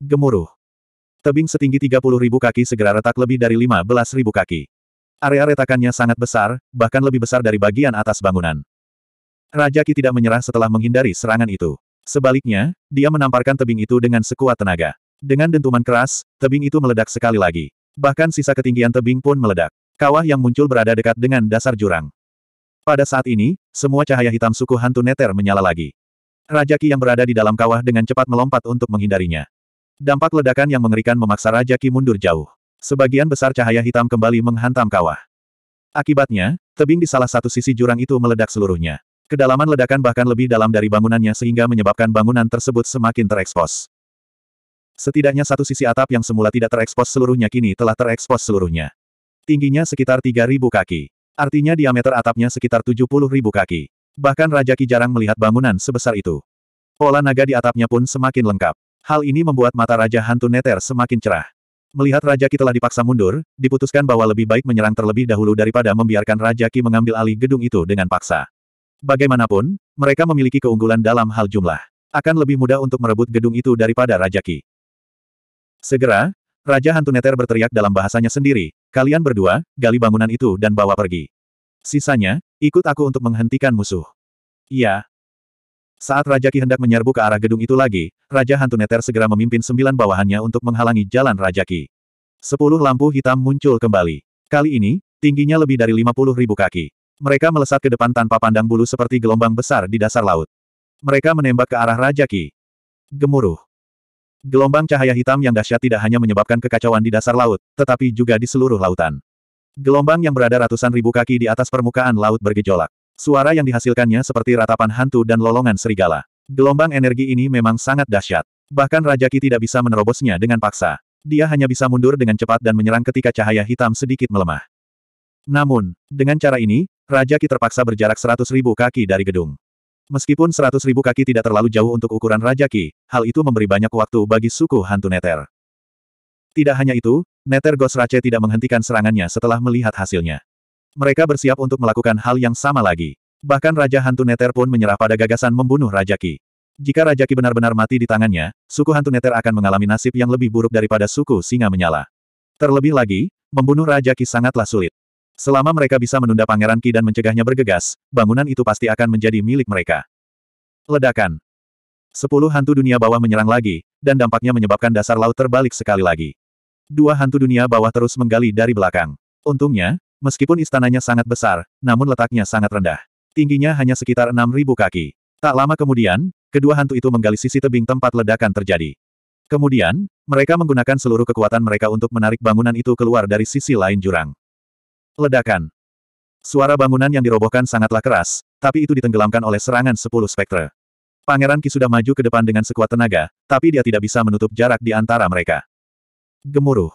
Gemuruh. Tebing setinggi ribu kaki segera retak lebih dari ribu kaki. Area retakannya sangat besar, bahkan lebih besar dari bagian atas bangunan. Raja Ki tidak menyerah setelah menghindari serangan itu. Sebaliknya, dia menamparkan tebing itu dengan sekuat tenaga. Dengan dentuman keras, tebing itu meledak sekali lagi. Bahkan sisa ketinggian tebing pun meledak. Kawah yang muncul berada dekat dengan dasar jurang. Pada saat ini, semua cahaya hitam suku hantu neter menyala lagi. Raja Ki yang berada di dalam kawah dengan cepat melompat untuk menghindarinya. Dampak ledakan yang mengerikan memaksa Raja Ki mundur jauh. Sebagian besar cahaya hitam kembali menghantam kawah. Akibatnya, tebing di salah satu sisi jurang itu meledak seluruhnya. Kedalaman ledakan bahkan lebih dalam dari bangunannya sehingga menyebabkan bangunan tersebut semakin terekspos. Setidaknya satu sisi atap yang semula tidak terekspos seluruhnya kini telah terekspos seluruhnya. Tingginya sekitar 3.000 kaki. Artinya diameter atapnya sekitar 70.000 kaki. Bahkan Raja Ki jarang melihat bangunan sebesar itu. Pola naga di atapnya pun semakin lengkap. Hal ini membuat mata Raja Hantu Neter semakin cerah. Melihat Raja Ki telah dipaksa mundur, diputuskan bahwa lebih baik menyerang terlebih dahulu daripada membiarkan Raja Ki mengambil alih gedung itu dengan paksa. Bagaimanapun, mereka memiliki keunggulan dalam hal jumlah. Akan lebih mudah untuk merebut gedung itu daripada Raja Ki. Segera, Raja Hantu Neter berteriak dalam bahasanya sendiri, kalian berdua, gali bangunan itu dan bawa pergi. Sisanya, ikut aku untuk menghentikan musuh. Iya, saat Raja Ki hendak menyerbu ke arah gedung itu lagi, Raja Hantu Neter segera memimpin sembilan bawahannya untuk menghalangi jalan Raja Ki. Sepuluh lampu hitam muncul kembali. Kali ini, tingginya lebih dari lima puluh ribu kaki. Mereka melesat ke depan tanpa pandang bulu seperti gelombang besar di dasar laut. Mereka menembak ke arah Raja Ki. Gemuruh. Gelombang cahaya hitam yang dahsyat tidak hanya menyebabkan kekacauan di dasar laut, tetapi juga di seluruh lautan. Gelombang yang berada ratusan ribu kaki di atas permukaan laut bergejolak. Suara yang dihasilkannya seperti ratapan hantu dan lolongan serigala. Gelombang energi ini memang sangat dahsyat. Bahkan Raja Ki tidak bisa menerobosnya dengan paksa. Dia hanya bisa mundur dengan cepat dan menyerang ketika cahaya hitam sedikit melemah. Namun, dengan cara ini, Raja Ki terpaksa berjarak seratus ribu kaki dari gedung. Meskipun seratus ribu kaki tidak terlalu jauh untuk ukuran Raja Ki, hal itu memberi banyak waktu bagi suku hantu Neter. Tidak hanya itu, Neter Gosrace tidak menghentikan serangannya setelah melihat hasilnya. Mereka bersiap untuk melakukan hal yang sama lagi. Bahkan Raja Hantu Neter pun menyerah pada gagasan membunuh Raja Ki. Jika Raja Ki benar-benar mati di tangannya, suku Hantu Neter akan mengalami nasib yang lebih buruk daripada suku Singa Menyala. Terlebih lagi, membunuh Raja Ki sangatlah sulit. Selama mereka bisa menunda Pangeran Ki dan mencegahnya bergegas, bangunan itu pasti akan menjadi milik mereka. Ledakan. Sepuluh hantu dunia bawah menyerang lagi, dan dampaknya menyebabkan dasar laut terbalik sekali lagi. Dua hantu dunia bawah terus menggali dari belakang. Untungnya, Meskipun istananya sangat besar, namun letaknya sangat rendah. Tingginya hanya sekitar 6.000 kaki. Tak lama kemudian, kedua hantu itu menggali sisi tebing tempat ledakan terjadi. Kemudian, mereka menggunakan seluruh kekuatan mereka untuk menarik bangunan itu keluar dari sisi lain jurang. Ledakan. Suara bangunan yang dirobohkan sangatlah keras, tapi itu ditenggelamkan oleh serangan sepuluh spektre. Pangeran Ki sudah maju ke depan dengan sekuat tenaga, tapi dia tidak bisa menutup jarak di antara mereka. Gemuruh.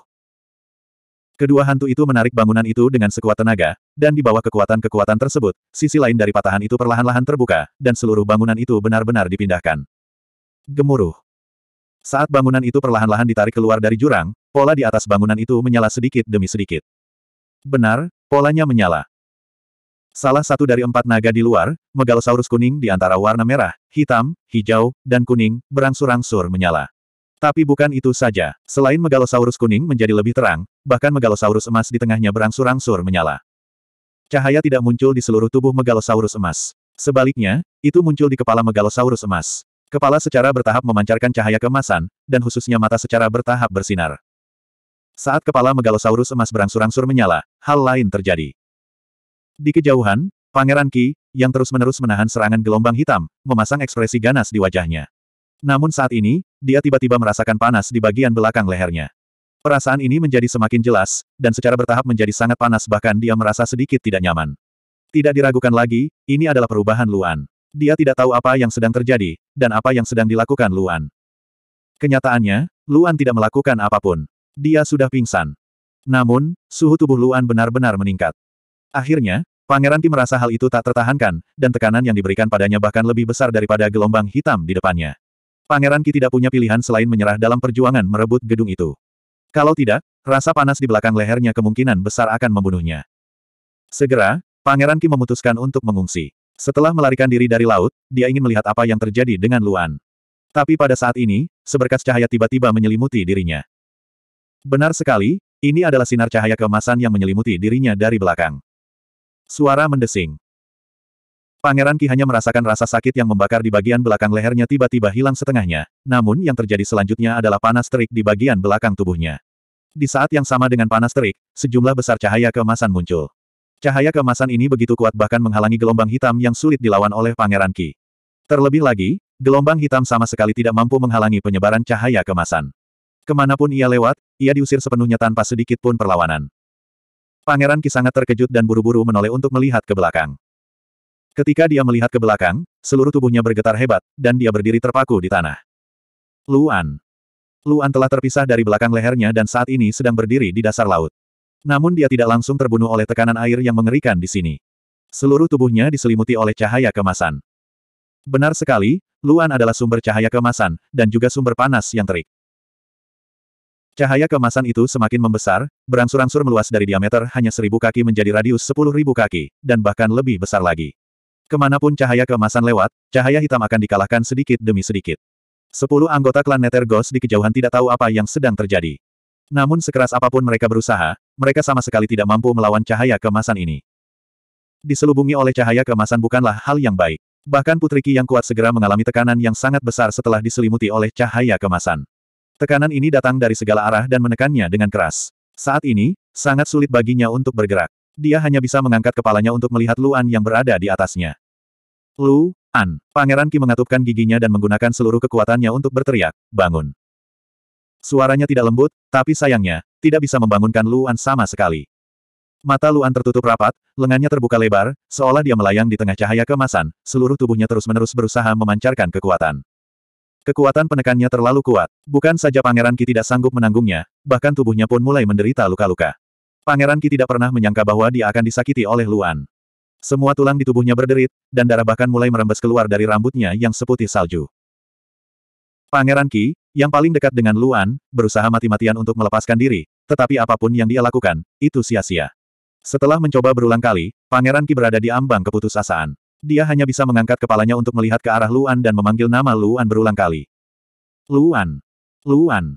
Kedua hantu itu menarik bangunan itu dengan sekuat tenaga, dan di bawah kekuatan-kekuatan tersebut, sisi lain dari patahan itu perlahan-lahan terbuka, dan seluruh bangunan itu benar-benar dipindahkan. Gemuruh. Saat bangunan itu perlahan-lahan ditarik keluar dari jurang, pola di atas bangunan itu menyala sedikit demi sedikit. Benar, polanya menyala. Salah satu dari empat naga di luar, megalosaurus kuning di antara warna merah, hitam, hijau, dan kuning, berangsur-angsur menyala. Tapi bukan itu saja. Selain Megalosaurus kuning menjadi lebih terang, bahkan Megalosaurus emas di tengahnya berangsur-angsur menyala. Cahaya tidak muncul di seluruh tubuh Megalosaurus emas. Sebaliknya, itu muncul di kepala Megalosaurus emas. Kepala secara bertahap memancarkan cahaya kemasan, dan khususnya mata secara bertahap bersinar. Saat kepala Megalosaurus emas berangsur-angsur menyala, hal lain terjadi. Di kejauhan, Pangeran Ki, yang terus-menerus menahan serangan gelombang hitam, memasang ekspresi ganas di wajahnya. Namun saat ini, dia tiba-tiba merasakan panas di bagian belakang lehernya. Perasaan ini menjadi semakin jelas, dan secara bertahap menjadi sangat panas bahkan dia merasa sedikit tidak nyaman. Tidak diragukan lagi, ini adalah perubahan Luan. Dia tidak tahu apa yang sedang terjadi, dan apa yang sedang dilakukan Luan. Kenyataannya, Luan tidak melakukan apapun. Dia sudah pingsan. Namun, suhu tubuh Luan benar-benar meningkat. Akhirnya, Pangeran Ti merasa hal itu tak tertahankan, dan tekanan yang diberikan padanya bahkan lebih besar daripada gelombang hitam di depannya. Pangeran Ki tidak punya pilihan selain menyerah dalam perjuangan merebut gedung itu. Kalau tidak, rasa panas di belakang lehernya kemungkinan besar akan membunuhnya. Segera, Pangeran Ki memutuskan untuk mengungsi. Setelah melarikan diri dari laut, dia ingin melihat apa yang terjadi dengan Luan. Tapi pada saat ini, seberkas cahaya tiba-tiba menyelimuti dirinya. Benar sekali, ini adalah sinar cahaya kemasan yang menyelimuti dirinya dari belakang. Suara mendesing. Pangeran Ki hanya merasakan rasa sakit yang membakar di bagian belakang lehernya tiba-tiba hilang setengahnya, namun yang terjadi selanjutnya adalah panas terik di bagian belakang tubuhnya. Di saat yang sama dengan panas terik, sejumlah besar cahaya kemasan muncul. Cahaya kemasan ini begitu kuat bahkan menghalangi gelombang hitam yang sulit dilawan oleh Pangeran Ki. Terlebih lagi, gelombang hitam sama sekali tidak mampu menghalangi penyebaran cahaya kemasan. Kemanapun ia lewat, ia diusir sepenuhnya tanpa sedikit pun perlawanan. Pangeran Ki sangat terkejut dan buru-buru menoleh untuk melihat ke belakang. Ketika dia melihat ke belakang, seluruh tubuhnya bergetar hebat, dan dia berdiri terpaku di tanah. Luan. Luan telah terpisah dari belakang lehernya dan saat ini sedang berdiri di dasar laut. Namun dia tidak langsung terbunuh oleh tekanan air yang mengerikan di sini. Seluruh tubuhnya diselimuti oleh cahaya kemasan. Benar sekali, Luan adalah sumber cahaya kemasan, dan juga sumber panas yang terik. Cahaya kemasan itu semakin membesar, berangsur-angsur meluas dari diameter hanya seribu kaki menjadi radius sepuluh ribu kaki, dan bahkan lebih besar lagi. Kemanapun cahaya kemasan lewat, cahaya hitam akan dikalahkan sedikit demi sedikit. Sepuluh anggota klan Nether di kejauhan tidak tahu apa yang sedang terjadi. Namun sekeras apapun mereka berusaha, mereka sama sekali tidak mampu melawan cahaya kemasan ini. Diselubungi oleh cahaya kemasan bukanlah hal yang baik. Bahkan Putri Ki yang kuat segera mengalami tekanan yang sangat besar setelah diselimuti oleh cahaya kemasan. Tekanan ini datang dari segala arah dan menekannya dengan keras. Saat ini, sangat sulit baginya untuk bergerak. Dia hanya bisa mengangkat kepalanya untuk melihat Luan yang berada di atasnya. Luan, Pangeran Ki mengatupkan giginya dan menggunakan seluruh kekuatannya untuk berteriak, bangun. Suaranya tidak lembut, tapi sayangnya, tidak bisa membangunkan Luan sama sekali. Mata Luan tertutup rapat, lengannya terbuka lebar, seolah dia melayang di tengah cahaya kemasan, seluruh tubuhnya terus-menerus berusaha memancarkan kekuatan. Kekuatan penekannya terlalu kuat. Bukan saja Pangeran Ki tidak sanggup menanggungnya, bahkan tubuhnya pun mulai menderita luka-luka. Pangeran Ki tidak pernah menyangka bahwa dia akan disakiti oleh Luan. Semua tulang di tubuhnya berderit, dan darah bahkan mulai merembes keluar dari rambutnya yang seputih salju. Pangeran Ki, yang paling dekat dengan Luan, berusaha mati-matian untuk melepaskan diri, tetapi apapun yang dia lakukan, itu sia-sia. Setelah mencoba berulang kali, Pangeran Ki berada di ambang keputusasaan. Dia hanya bisa mengangkat kepalanya untuk melihat ke arah Luan dan memanggil nama Luan berulang kali. Luan! Luan!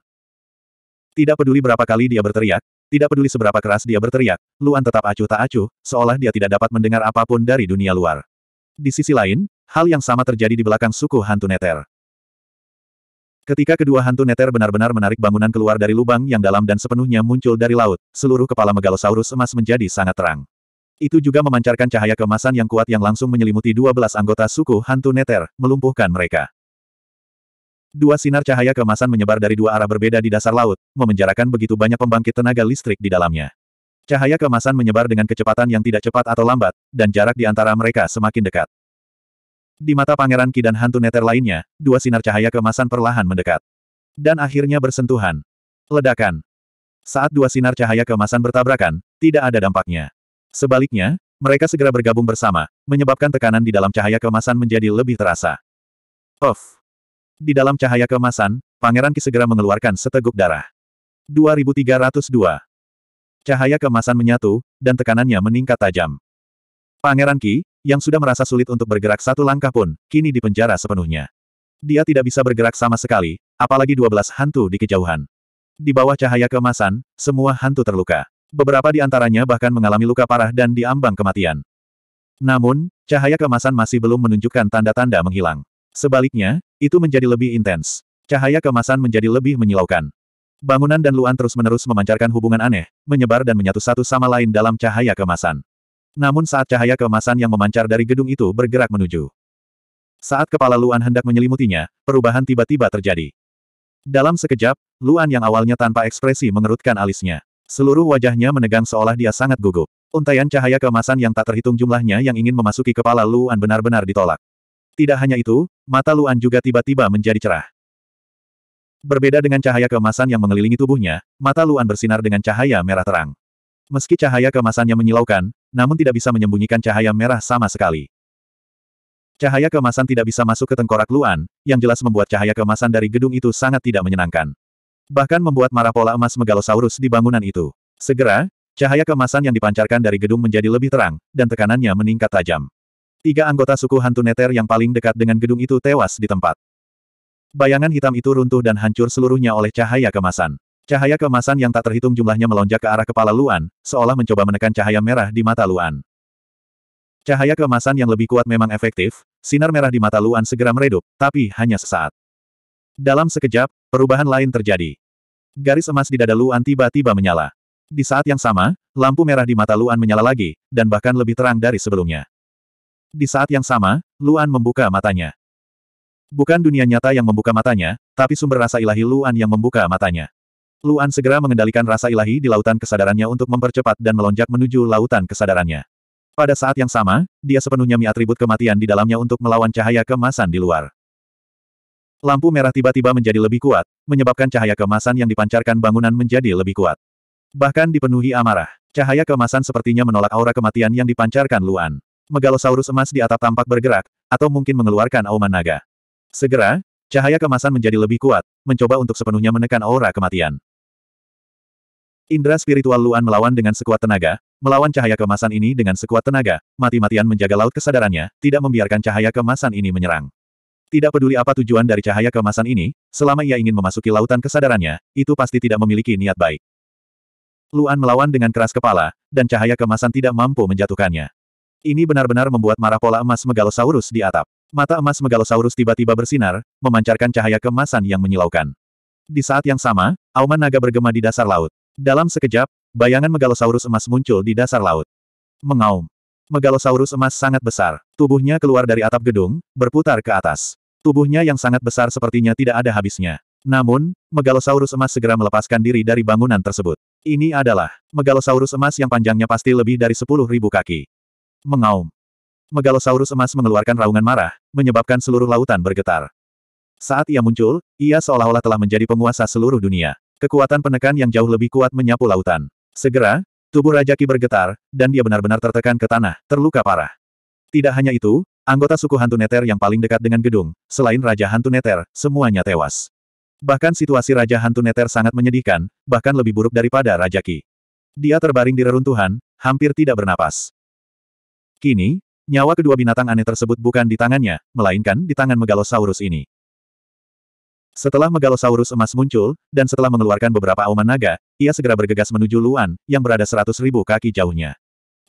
Tidak peduli berapa kali dia berteriak, tidak peduli seberapa keras dia berteriak, Luan tetap acuh tak acuh, seolah dia tidak dapat mendengar apapun dari dunia luar. Di sisi lain, hal yang sama terjadi di belakang suku hantu neter. Ketika kedua hantu neter benar-benar menarik bangunan keluar dari lubang yang dalam dan sepenuhnya muncul dari laut, seluruh kepala megalosaurus emas menjadi sangat terang. Itu juga memancarkan cahaya kemasan yang kuat yang langsung menyelimuti 12 anggota suku hantu neter, melumpuhkan mereka. Dua sinar cahaya kemasan menyebar dari dua arah berbeda di dasar laut, memenjarakan begitu banyak pembangkit tenaga listrik di dalamnya. Cahaya kemasan menyebar dengan kecepatan yang tidak cepat atau lambat, dan jarak di antara mereka semakin dekat. Di mata Pangeran Ki dan hantu neter lainnya, dua sinar cahaya kemasan perlahan mendekat. Dan akhirnya bersentuhan. Ledakan. Saat dua sinar cahaya kemasan bertabrakan, tidak ada dampaknya. Sebaliknya, mereka segera bergabung bersama, menyebabkan tekanan di dalam cahaya kemasan menjadi lebih terasa. Off. Di dalam cahaya kemasan, Pangeran Ki segera mengeluarkan seteguk darah. 2302. Cahaya kemasan menyatu, dan tekanannya meningkat tajam. Pangeran Ki, yang sudah merasa sulit untuk bergerak satu langkah pun, kini dipenjara sepenuhnya. Dia tidak bisa bergerak sama sekali, apalagi 12 hantu di kejauhan. Di bawah cahaya kemasan, semua hantu terluka. Beberapa di antaranya bahkan mengalami luka parah dan diambang kematian. Namun, cahaya kemasan masih belum menunjukkan tanda-tanda menghilang. Sebaliknya, itu menjadi lebih intens. Cahaya kemasan menjadi lebih menyilaukan. Bangunan dan Luan terus-menerus memancarkan hubungan aneh, menyebar dan menyatu satu sama lain dalam cahaya kemasan. Namun saat cahaya kemasan yang memancar dari gedung itu bergerak menuju. Saat kepala Luan hendak menyelimutinya, perubahan tiba-tiba terjadi. Dalam sekejap, Luan yang awalnya tanpa ekspresi mengerutkan alisnya. Seluruh wajahnya menegang seolah dia sangat gugup. Untaian cahaya kemasan yang tak terhitung jumlahnya yang ingin memasuki kepala Luan benar-benar ditolak. Tidak hanya itu, mata Luan juga tiba-tiba menjadi cerah. Berbeda dengan cahaya kemasan yang mengelilingi tubuhnya, mata Luan bersinar dengan cahaya merah terang. Meski cahaya kemasannya menyilaukan, namun tidak bisa menyembunyikan cahaya merah sama sekali. Cahaya kemasan tidak bisa masuk ke tengkorak Luan, yang jelas membuat cahaya kemasan dari gedung itu sangat tidak menyenangkan. Bahkan membuat marah pola emas megalosaurus di bangunan itu. Segera, cahaya kemasan yang dipancarkan dari gedung menjadi lebih terang, dan tekanannya meningkat tajam. Tiga anggota suku hantu neter yang paling dekat dengan gedung itu tewas di tempat. Bayangan hitam itu runtuh dan hancur seluruhnya oleh cahaya kemasan. Cahaya kemasan yang tak terhitung jumlahnya melonjak ke arah kepala Luan, seolah mencoba menekan cahaya merah di mata Luan. Cahaya kemasan yang lebih kuat memang efektif, sinar merah di mata Luan segera meredup, tapi hanya sesaat. Dalam sekejap, perubahan lain terjadi. Garis emas di dada Luan tiba-tiba menyala. Di saat yang sama, lampu merah di mata Luan menyala lagi, dan bahkan lebih terang dari sebelumnya. Di saat yang sama, Luan membuka matanya. Bukan dunia nyata yang membuka matanya, tapi sumber rasa ilahi Luan yang membuka matanya. Luan segera mengendalikan rasa ilahi di lautan kesadarannya untuk mempercepat dan melonjak menuju lautan kesadarannya. Pada saat yang sama, dia sepenuhnya mi atribut kematian di dalamnya untuk melawan cahaya kemasan di luar. Lampu merah tiba-tiba menjadi lebih kuat, menyebabkan cahaya kemasan yang dipancarkan bangunan menjadi lebih kuat. Bahkan dipenuhi amarah, cahaya kemasan sepertinya menolak aura kematian yang dipancarkan Luan megalosaurus emas di atap tampak bergerak, atau mungkin mengeluarkan auman naga. Segera, cahaya kemasan menjadi lebih kuat, mencoba untuk sepenuhnya menekan aura kematian. Indra spiritual Luan melawan dengan sekuat tenaga, melawan cahaya kemasan ini dengan sekuat tenaga, mati-matian menjaga laut kesadarannya, tidak membiarkan cahaya kemasan ini menyerang. Tidak peduli apa tujuan dari cahaya kemasan ini, selama ia ingin memasuki lautan kesadarannya, itu pasti tidak memiliki niat baik. Luan melawan dengan keras kepala, dan cahaya kemasan tidak mampu menjatuhkannya. Ini benar-benar membuat marah pola emas megalosaurus di atap. Mata emas megalosaurus tiba-tiba bersinar, memancarkan cahaya kemasan yang menyilaukan. Di saat yang sama, auman naga bergema di dasar laut. Dalam sekejap, bayangan megalosaurus emas muncul di dasar laut. Mengaum. Megalosaurus emas sangat besar. Tubuhnya keluar dari atap gedung, berputar ke atas. Tubuhnya yang sangat besar sepertinya tidak ada habisnya. Namun, Megalosaurus emas segera melepaskan diri dari bangunan tersebut. Ini adalah Megalosaurus emas yang panjangnya pasti lebih dari 10.000 kaki. Mengaum. Megalosaurus emas mengeluarkan raungan marah, menyebabkan seluruh lautan bergetar. Saat ia muncul, ia seolah-olah telah menjadi penguasa seluruh dunia. Kekuatan penekan yang jauh lebih kuat menyapu lautan. Segera, tubuh Raja Ki bergetar, dan dia benar-benar tertekan ke tanah, terluka parah. Tidak hanya itu, anggota suku hantu neter yang paling dekat dengan gedung, selain Raja Hantu Neter, semuanya tewas. Bahkan situasi Raja Hantu Neter sangat menyedihkan, bahkan lebih buruk daripada Raja Ki. Dia terbaring di reruntuhan, hampir tidak bernapas. Kini, nyawa kedua binatang aneh tersebut bukan di tangannya, melainkan di tangan Megalosaurus ini. Setelah Megalosaurus emas muncul, dan setelah mengeluarkan beberapa auman naga, ia segera bergegas menuju Luan, yang berada seratus ribu kaki jauhnya.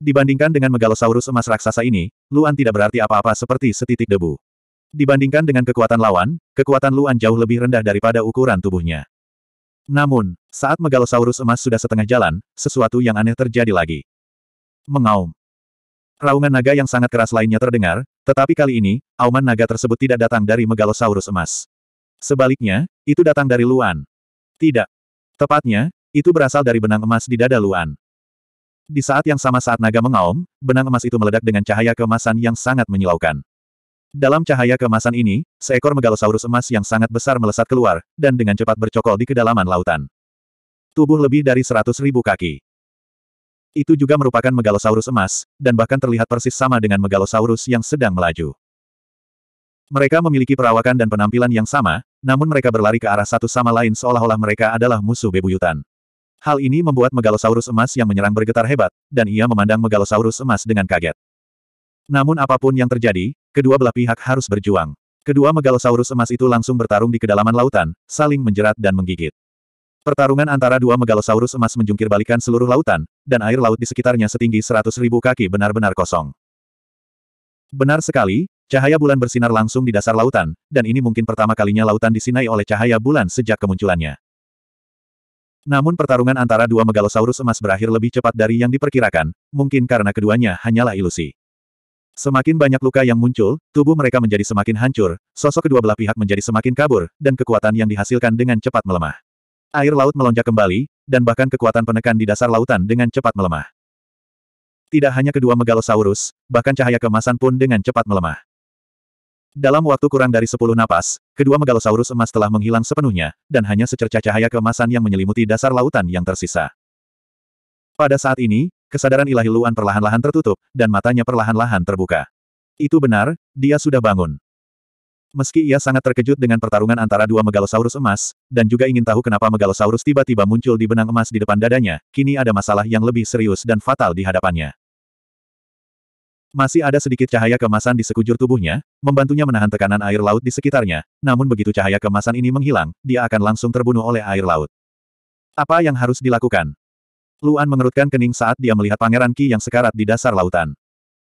Dibandingkan dengan Megalosaurus emas raksasa ini, Luan tidak berarti apa-apa seperti setitik debu. Dibandingkan dengan kekuatan lawan, kekuatan Luan jauh lebih rendah daripada ukuran tubuhnya. Namun, saat Megalosaurus emas sudah setengah jalan, sesuatu yang aneh terjadi lagi. Mengaum. Raungan naga yang sangat keras lainnya terdengar, tetapi kali ini, auman naga tersebut tidak datang dari megalosaurus emas. Sebaliknya, itu datang dari Luan. Tidak. Tepatnya, itu berasal dari benang emas di dada Luan. Di saat yang sama saat naga mengaum, benang emas itu meledak dengan cahaya kemasan yang sangat menyilaukan. Dalam cahaya kemasan ini, seekor megalosaurus emas yang sangat besar melesat keluar, dan dengan cepat bercokol di kedalaman lautan. Tubuh lebih dari seratus ribu kaki. Itu juga merupakan megalosaurus emas, dan bahkan terlihat persis sama dengan megalosaurus yang sedang melaju. Mereka memiliki perawakan dan penampilan yang sama, namun mereka berlari ke arah satu sama lain seolah-olah mereka adalah musuh bebuyutan. Hal ini membuat megalosaurus emas yang menyerang bergetar hebat, dan ia memandang megalosaurus emas dengan kaget. Namun apapun yang terjadi, kedua belah pihak harus berjuang. Kedua megalosaurus emas itu langsung bertarung di kedalaman lautan, saling menjerat dan menggigit. Pertarungan antara dua megalosaurus emas menjungkir balikan seluruh lautan, dan air laut di sekitarnya setinggi seratus ribu kaki benar-benar kosong. Benar sekali, cahaya bulan bersinar langsung di dasar lautan, dan ini mungkin pertama kalinya lautan disinai oleh cahaya bulan sejak kemunculannya. Namun pertarungan antara dua megalosaurus emas berakhir lebih cepat dari yang diperkirakan, mungkin karena keduanya hanyalah ilusi. Semakin banyak luka yang muncul, tubuh mereka menjadi semakin hancur, sosok kedua belah pihak menjadi semakin kabur, dan kekuatan yang dihasilkan dengan cepat melemah. Air laut melonjak kembali, dan bahkan kekuatan penekan di dasar lautan dengan cepat melemah. Tidak hanya kedua megalosaurus, bahkan cahaya kemasan pun dengan cepat melemah. Dalam waktu kurang dari sepuluh napas, kedua megalosaurus emas telah menghilang sepenuhnya, dan hanya secercah cahaya kemasan yang menyelimuti dasar lautan yang tersisa. Pada saat ini, kesadaran ilahi Luan perlahan-lahan tertutup, dan matanya perlahan-lahan terbuka. Itu benar, dia sudah bangun. Meski ia sangat terkejut dengan pertarungan antara dua megalosaurus emas, dan juga ingin tahu kenapa megalosaurus tiba-tiba muncul di benang emas di depan dadanya, kini ada masalah yang lebih serius dan fatal di hadapannya. Masih ada sedikit cahaya kemasan di sekujur tubuhnya, membantunya menahan tekanan air laut di sekitarnya, namun begitu cahaya kemasan ini menghilang, dia akan langsung terbunuh oleh air laut. Apa yang harus dilakukan? Luan mengerutkan kening saat dia melihat Pangeran Ki yang sekarat di dasar lautan.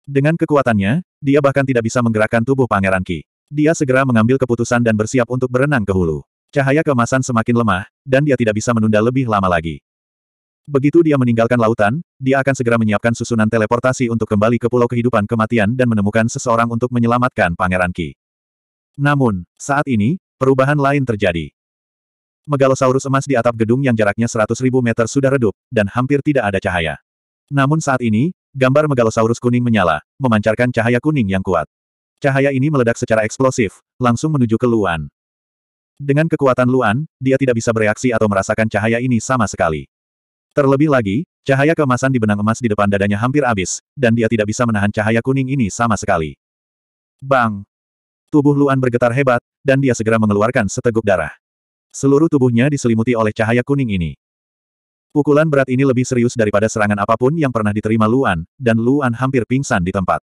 Dengan kekuatannya, dia bahkan tidak bisa menggerakkan tubuh Pangeran Ki. Dia segera mengambil keputusan dan bersiap untuk berenang ke hulu. Cahaya kemasan semakin lemah, dan dia tidak bisa menunda lebih lama lagi. Begitu dia meninggalkan lautan, dia akan segera menyiapkan susunan teleportasi untuk kembali ke pulau kehidupan kematian dan menemukan seseorang untuk menyelamatkan Pangeran Ki. Namun, saat ini, perubahan lain terjadi. Megalosaurus emas di atap gedung yang jaraknya 100.000 meter sudah redup, dan hampir tidak ada cahaya. Namun saat ini, gambar Megalosaurus kuning menyala, memancarkan cahaya kuning yang kuat. Cahaya ini meledak secara eksplosif, langsung menuju ke Luan. Dengan kekuatan Luan, dia tidak bisa bereaksi atau merasakan cahaya ini sama sekali. Terlebih lagi, cahaya kemasan di benang emas di depan dadanya hampir habis, dan dia tidak bisa menahan cahaya kuning ini sama sekali. Bang! Tubuh Luan bergetar hebat, dan dia segera mengeluarkan seteguk darah. Seluruh tubuhnya diselimuti oleh cahaya kuning ini. Pukulan berat ini lebih serius daripada serangan apapun yang pernah diterima Luan, dan Luan hampir pingsan di tempat.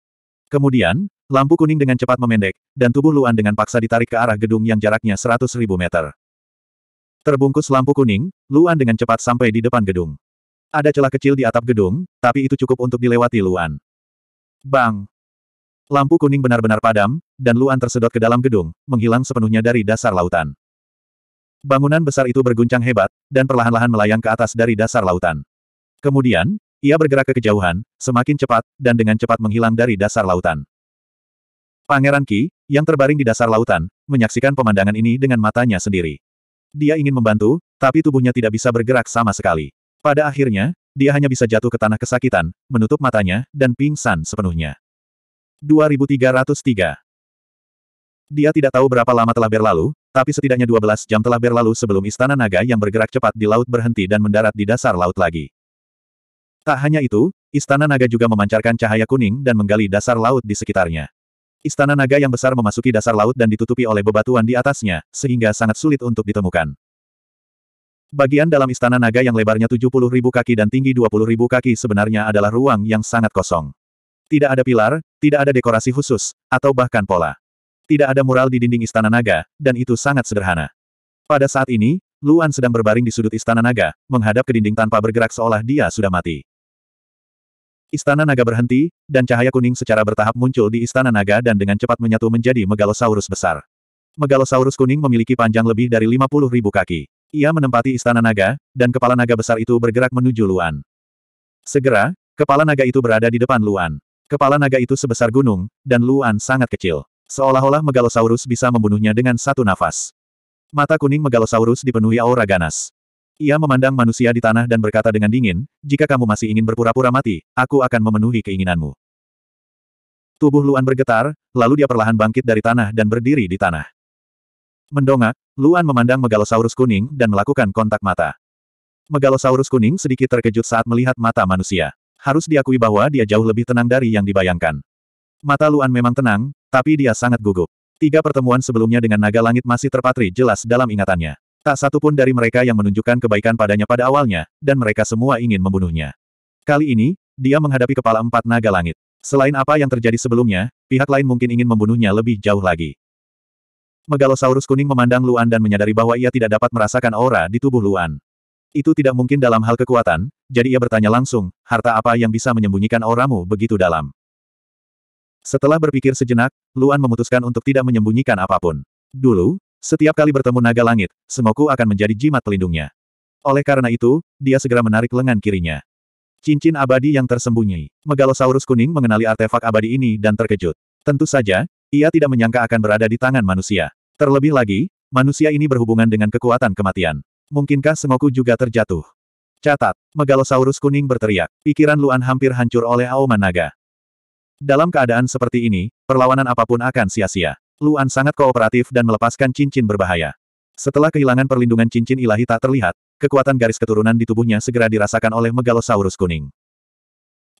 Kemudian, Lampu kuning dengan cepat memendek, dan tubuh Luan dengan paksa ditarik ke arah gedung yang jaraknya seratus ribu meter. Terbungkus lampu kuning, Luan dengan cepat sampai di depan gedung. Ada celah kecil di atap gedung, tapi itu cukup untuk dilewati Luan. Bang! Lampu kuning benar-benar padam, dan Luan tersedot ke dalam gedung, menghilang sepenuhnya dari dasar lautan. Bangunan besar itu berguncang hebat, dan perlahan-lahan melayang ke atas dari dasar lautan. Kemudian, ia bergerak ke kejauhan, semakin cepat, dan dengan cepat menghilang dari dasar lautan. Pangeran Ki yang terbaring di dasar lautan, menyaksikan pemandangan ini dengan matanya sendiri. Dia ingin membantu, tapi tubuhnya tidak bisa bergerak sama sekali. Pada akhirnya, dia hanya bisa jatuh ke tanah kesakitan, menutup matanya, dan pingsan sepenuhnya. 2303 Dia tidak tahu berapa lama telah berlalu, tapi setidaknya 12 jam telah berlalu sebelum istana naga yang bergerak cepat di laut berhenti dan mendarat di dasar laut lagi. Tak hanya itu, istana naga juga memancarkan cahaya kuning dan menggali dasar laut di sekitarnya. Istana naga yang besar memasuki dasar laut dan ditutupi oleh bebatuan di atasnya, sehingga sangat sulit untuk ditemukan. Bagian dalam istana naga yang lebarnya ribu kaki dan tinggi ribu kaki sebenarnya adalah ruang yang sangat kosong. Tidak ada pilar, tidak ada dekorasi khusus, atau bahkan pola. Tidak ada mural di dinding istana naga, dan itu sangat sederhana. Pada saat ini, Luan sedang berbaring di sudut istana naga, menghadap ke dinding tanpa bergerak seolah dia sudah mati. Istana naga berhenti, dan cahaya kuning secara bertahap muncul di istana naga dan dengan cepat menyatu menjadi megalosaurus besar. Megalosaurus kuning memiliki panjang lebih dari 50 ribu kaki. Ia menempati istana naga, dan kepala naga besar itu bergerak menuju Luan. Segera, kepala naga itu berada di depan Luan. Kepala naga itu sebesar gunung, dan Luan sangat kecil. Seolah-olah Megalosaurus bisa membunuhnya dengan satu nafas. Mata kuning Megalosaurus dipenuhi aura ganas. Ia memandang manusia di tanah dan berkata dengan dingin, jika kamu masih ingin berpura-pura mati, aku akan memenuhi keinginanmu. Tubuh Luan bergetar, lalu dia perlahan bangkit dari tanah dan berdiri di tanah. Mendongak, Luan memandang Megalosaurus kuning dan melakukan kontak mata. Megalosaurus kuning sedikit terkejut saat melihat mata manusia. Harus diakui bahwa dia jauh lebih tenang dari yang dibayangkan. Mata Luan memang tenang, tapi dia sangat gugup. Tiga pertemuan sebelumnya dengan naga langit masih terpatri jelas dalam ingatannya. Tak satu pun dari mereka yang menunjukkan kebaikan padanya pada awalnya, dan mereka semua ingin membunuhnya. Kali ini, dia menghadapi kepala empat naga langit. Selain apa yang terjadi sebelumnya, pihak lain mungkin ingin membunuhnya lebih jauh lagi. Megalosaurus kuning memandang Luan dan menyadari bahwa ia tidak dapat merasakan aura di tubuh Luan. Itu tidak mungkin dalam hal kekuatan, jadi ia bertanya langsung, harta apa yang bisa menyembunyikan auramu begitu dalam? Setelah berpikir sejenak, Luan memutuskan untuk tidak menyembunyikan apapun. Dulu, setiap kali bertemu naga langit, Semoku akan menjadi jimat pelindungnya. Oleh karena itu, dia segera menarik lengan kirinya. Cincin abadi yang tersembunyi. Megalosaurus kuning mengenali artefak abadi ini dan terkejut. Tentu saja, ia tidak menyangka akan berada di tangan manusia. Terlebih lagi, manusia ini berhubungan dengan kekuatan kematian. Mungkinkah semoku juga terjatuh? Catat, Megalosaurus kuning berteriak. Pikiran Luan hampir hancur oleh Aoman Naga. Dalam keadaan seperti ini, perlawanan apapun akan sia-sia. Luan sangat kooperatif dan melepaskan cincin berbahaya. Setelah kehilangan perlindungan cincin ilahi tak terlihat, kekuatan garis keturunan di tubuhnya segera dirasakan oleh Megalosaurus kuning.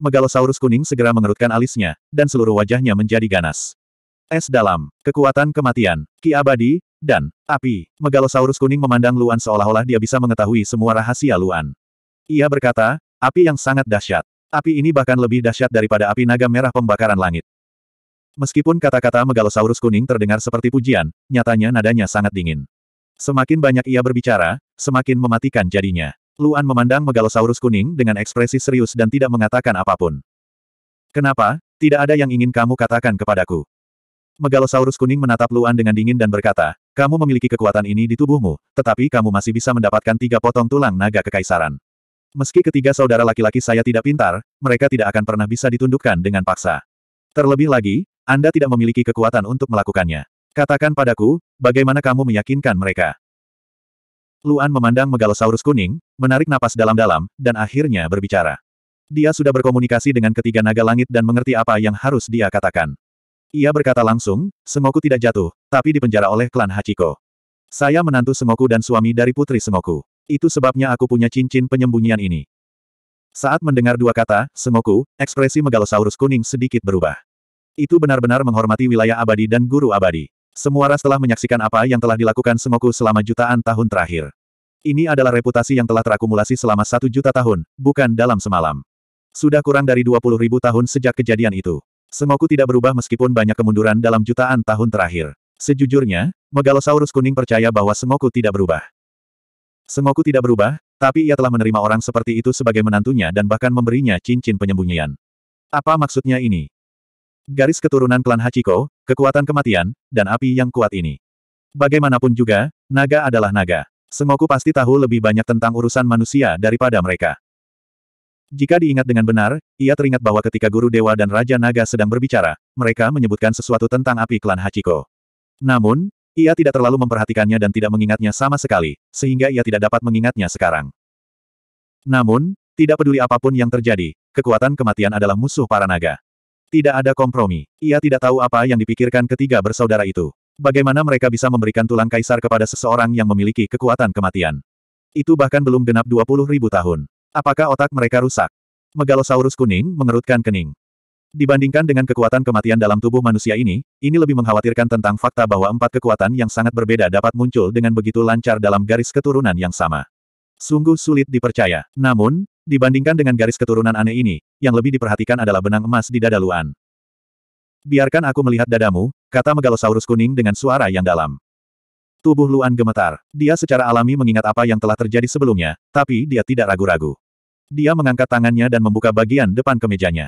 Megalosaurus kuning segera mengerutkan alisnya, dan seluruh wajahnya menjadi ganas. Es dalam, kekuatan kematian, ki abadi, dan api. Megalosaurus kuning memandang Luan seolah-olah dia bisa mengetahui semua rahasia Luan. Ia berkata, api yang sangat dahsyat. Api ini bahkan lebih dahsyat daripada api naga merah pembakaran langit. Meskipun kata-kata Megalosaurus kuning terdengar seperti pujian, nyatanya nadanya sangat dingin. Semakin banyak ia berbicara, semakin mematikan jadinya. Luan memandang Megalosaurus kuning dengan ekspresi serius dan tidak mengatakan apapun. Kenapa? Tidak ada yang ingin kamu katakan kepadaku. Megalosaurus kuning menatap Luan dengan dingin dan berkata, kamu memiliki kekuatan ini di tubuhmu, tetapi kamu masih bisa mendapatkan tiga potong tulang naga kekaisaran. Meski ketiga saudara laki-laki saya tidak pintar, mereka tidak akan pernah bisa ditundukkan dengan paksa. Terlebih lagi, anda tidak memiliki kekuatan untuk melakukannya. Katakan padaku, bagaimana kamu meyakinkan mereka? Luan memandang megalosaurus kuning, menarik napas dalam-dalam, dan akhirnya berbicara. Dia sudah berkomunikasi dengan ketiga naga langit dan mengerti apa yang harus dia katakan. Ia berkata langsung, Semoku tidak jatuh, tapi dipenjara oleh klan Hachiko. Saya menantu Semoku dan suami dari putri Semoku. Itu sebabnya aku punya cincin penyembunyian ini. Saat mendengar dua kata, Semoku, ekspresi megalosaurus kuning sedikit berubah. Itu benar-benar menghormati wilayah abadi dan guru abadi. Semua ras telah menyaksikan apa yang telah dilakukan Semoku selama jutaan tahun terakhir. Ini adalah reputasi yang telah terakumulasi selama satu juta tahun, bukan dalam semalam. Sudah kurang dari dua puluh ribu tahun sejak kejadian itu. Semoku tidak berubah meskipun banyak kemunduran dalam jutaan tahun terakhir. Sejujurnya, Megalosaurus kuning percaya bahwa Semoku tidak berubah. Semoku tidak berubah, tapi ia telah menerima orang seperti itu sebagai menantunya dan bahkan memberinya cincin penyembunyian. Apa maksudnya ini? Garis keturunan klan Hachiko, kekuatan kematian, dan api yang kuat ini. Bagaimanapun juga, naga adalah naga. Sengoku pasti tahu lebih banyak tentang urusan manusia daripada mereka. Jika diingat dengan benar, ia teringat bahwa ketika Guru Dewa dan Raja Naga sedang berbicara, mereka menyebutkan sesuatu tentang api klan Hachiko. Namun, ia tidak terlalu memperhatikannya dan tidak mengingatnya sama sekali, sehingga ia tidak dapat mengingatnya sekarang. Namun, tidak peduli apapun yang terjadi, kekuatan kematian adalah musuh para naga. Tidak ada kompromi. Ia tidak tahu apa yang dipikirkan ketiga bersaudara itu. Bagaimana mereka bisa memberikan tulang kaisar kepada seseorang yang memiliki kekuatan kematian? Itu bahkan belum genap 20 ribu tahun. Apakah otak mereka rusak? Megalosaurus kuning mengerutkan kening. Dibandingkan dengan kekuatan kematian dalam tubuh manusia ini, ini lebih mengkhawatirkan tentang fakta bahwa empat kekuatan yang sangat berbeda dapat muncul dengan begitu lancar dalam garis keturunan yang sama. Sungguh sulit dipercaya. Namun, Dibandingkan dengan garis keturunan aneh ini, yang lebih diperhatikan adalah benang emas di dada Luan. Biarkan aku melihat dadamu, kata Megalosaurus kuning dengan suara yang dalam. Tubuh Luan gemetar. Dia secara alami mengingat apa yang telah terjadi sebelumnya, tapi dia tidak ragu-ragu. Dia mengangkat tangannya dan membuka bagian depan kemejanya.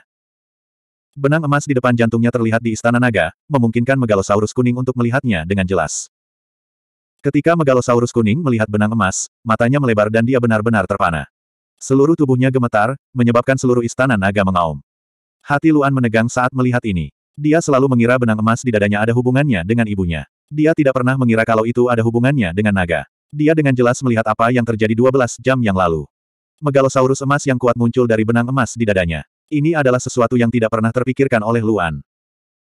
Benang emas di depan jantungnya terlihat di Istana Naga, memungkinkan Megalosaurus kuning untuk melihatnya dengan jelas. Ketika Megalosaurus kuning melihat benang emas, matanya melebar dan dia benar-benar terpana. Seluruh tubuhnya gemetar, menyebabkan seluruh istana naga mengaum. Hati Luan menegang saat melihat ini. Dia selalu mengira benang emas di dadanya ada hubungannya dengan ibunya. Dia tidak pernah mengira kalau itu ada hubungannya dengan naga. Dia dengan jelas melihat apa yang terjadi 12 jam yang lalu. Megalosaurus emas yang kuat muncul dari benang emas di dadanya. Ini adalah sesuatu yang tidak pernah terpikirkan oleh Luan.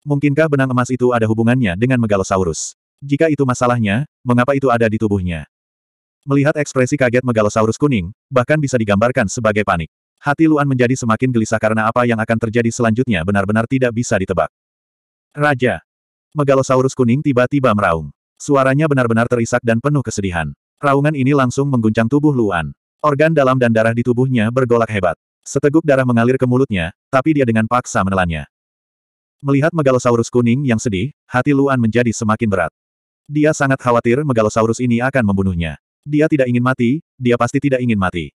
Mungkinkah benang emas itu ada hubungannya dengan Megalosaurus? Jika itu masalahnya, mengapa itu ada di tubuhnya? Melihat ekspresi kaget Megalosaurus kuning, bahkan bisa digambarkan sebagai panik. Hati Luan menjadi semakin gelisah karena apa yang akan terjadi selanjutnya benar-benar tidak bisa ditebak. Raja. Megalosaurus kuning tiba-tiba meraung. Suaranya benar-benar terisak dan penuh kesedihan. Raungan ini langsung mengguncang tubuh Luan. Organ dalam dan darah di tubuhnya bergolak hebat. Seteguk darah mengalir ke mulutnya, tapi dia dengan paksa menelannya. Melihat Megalosaurus kuning yang sedih, hati Luan menjadi semakin berat. Dia sangat khawatir Megalosaurus ini akan membunuhnya. Dia tidak ingin mati, dia pasti tidak ingin mati.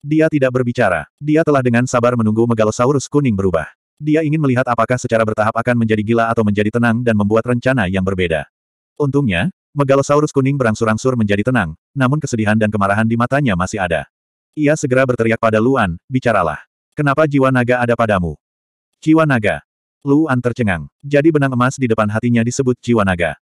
Dia tidak berbicara. Dia telah dengan sabar menunggu Megalosaurus kuning berubah. Dia ingin melihat apakah secara bertahap akan menjadi gila atau menjadi tenang dan membuat rencana yang berbeda. Untungnya, Megalosaurus kuning berangsur-angsur menjadi tenang, namun kesedihan dan kemarahan di matanya masih ada. Ia segera berteriak pada Luan, bicaralah. Kenapa jiwa naga ada padamu? Jiwa naga. Luan tercengang. Jadi benang emas di depan hatinya disebut jiwa naga.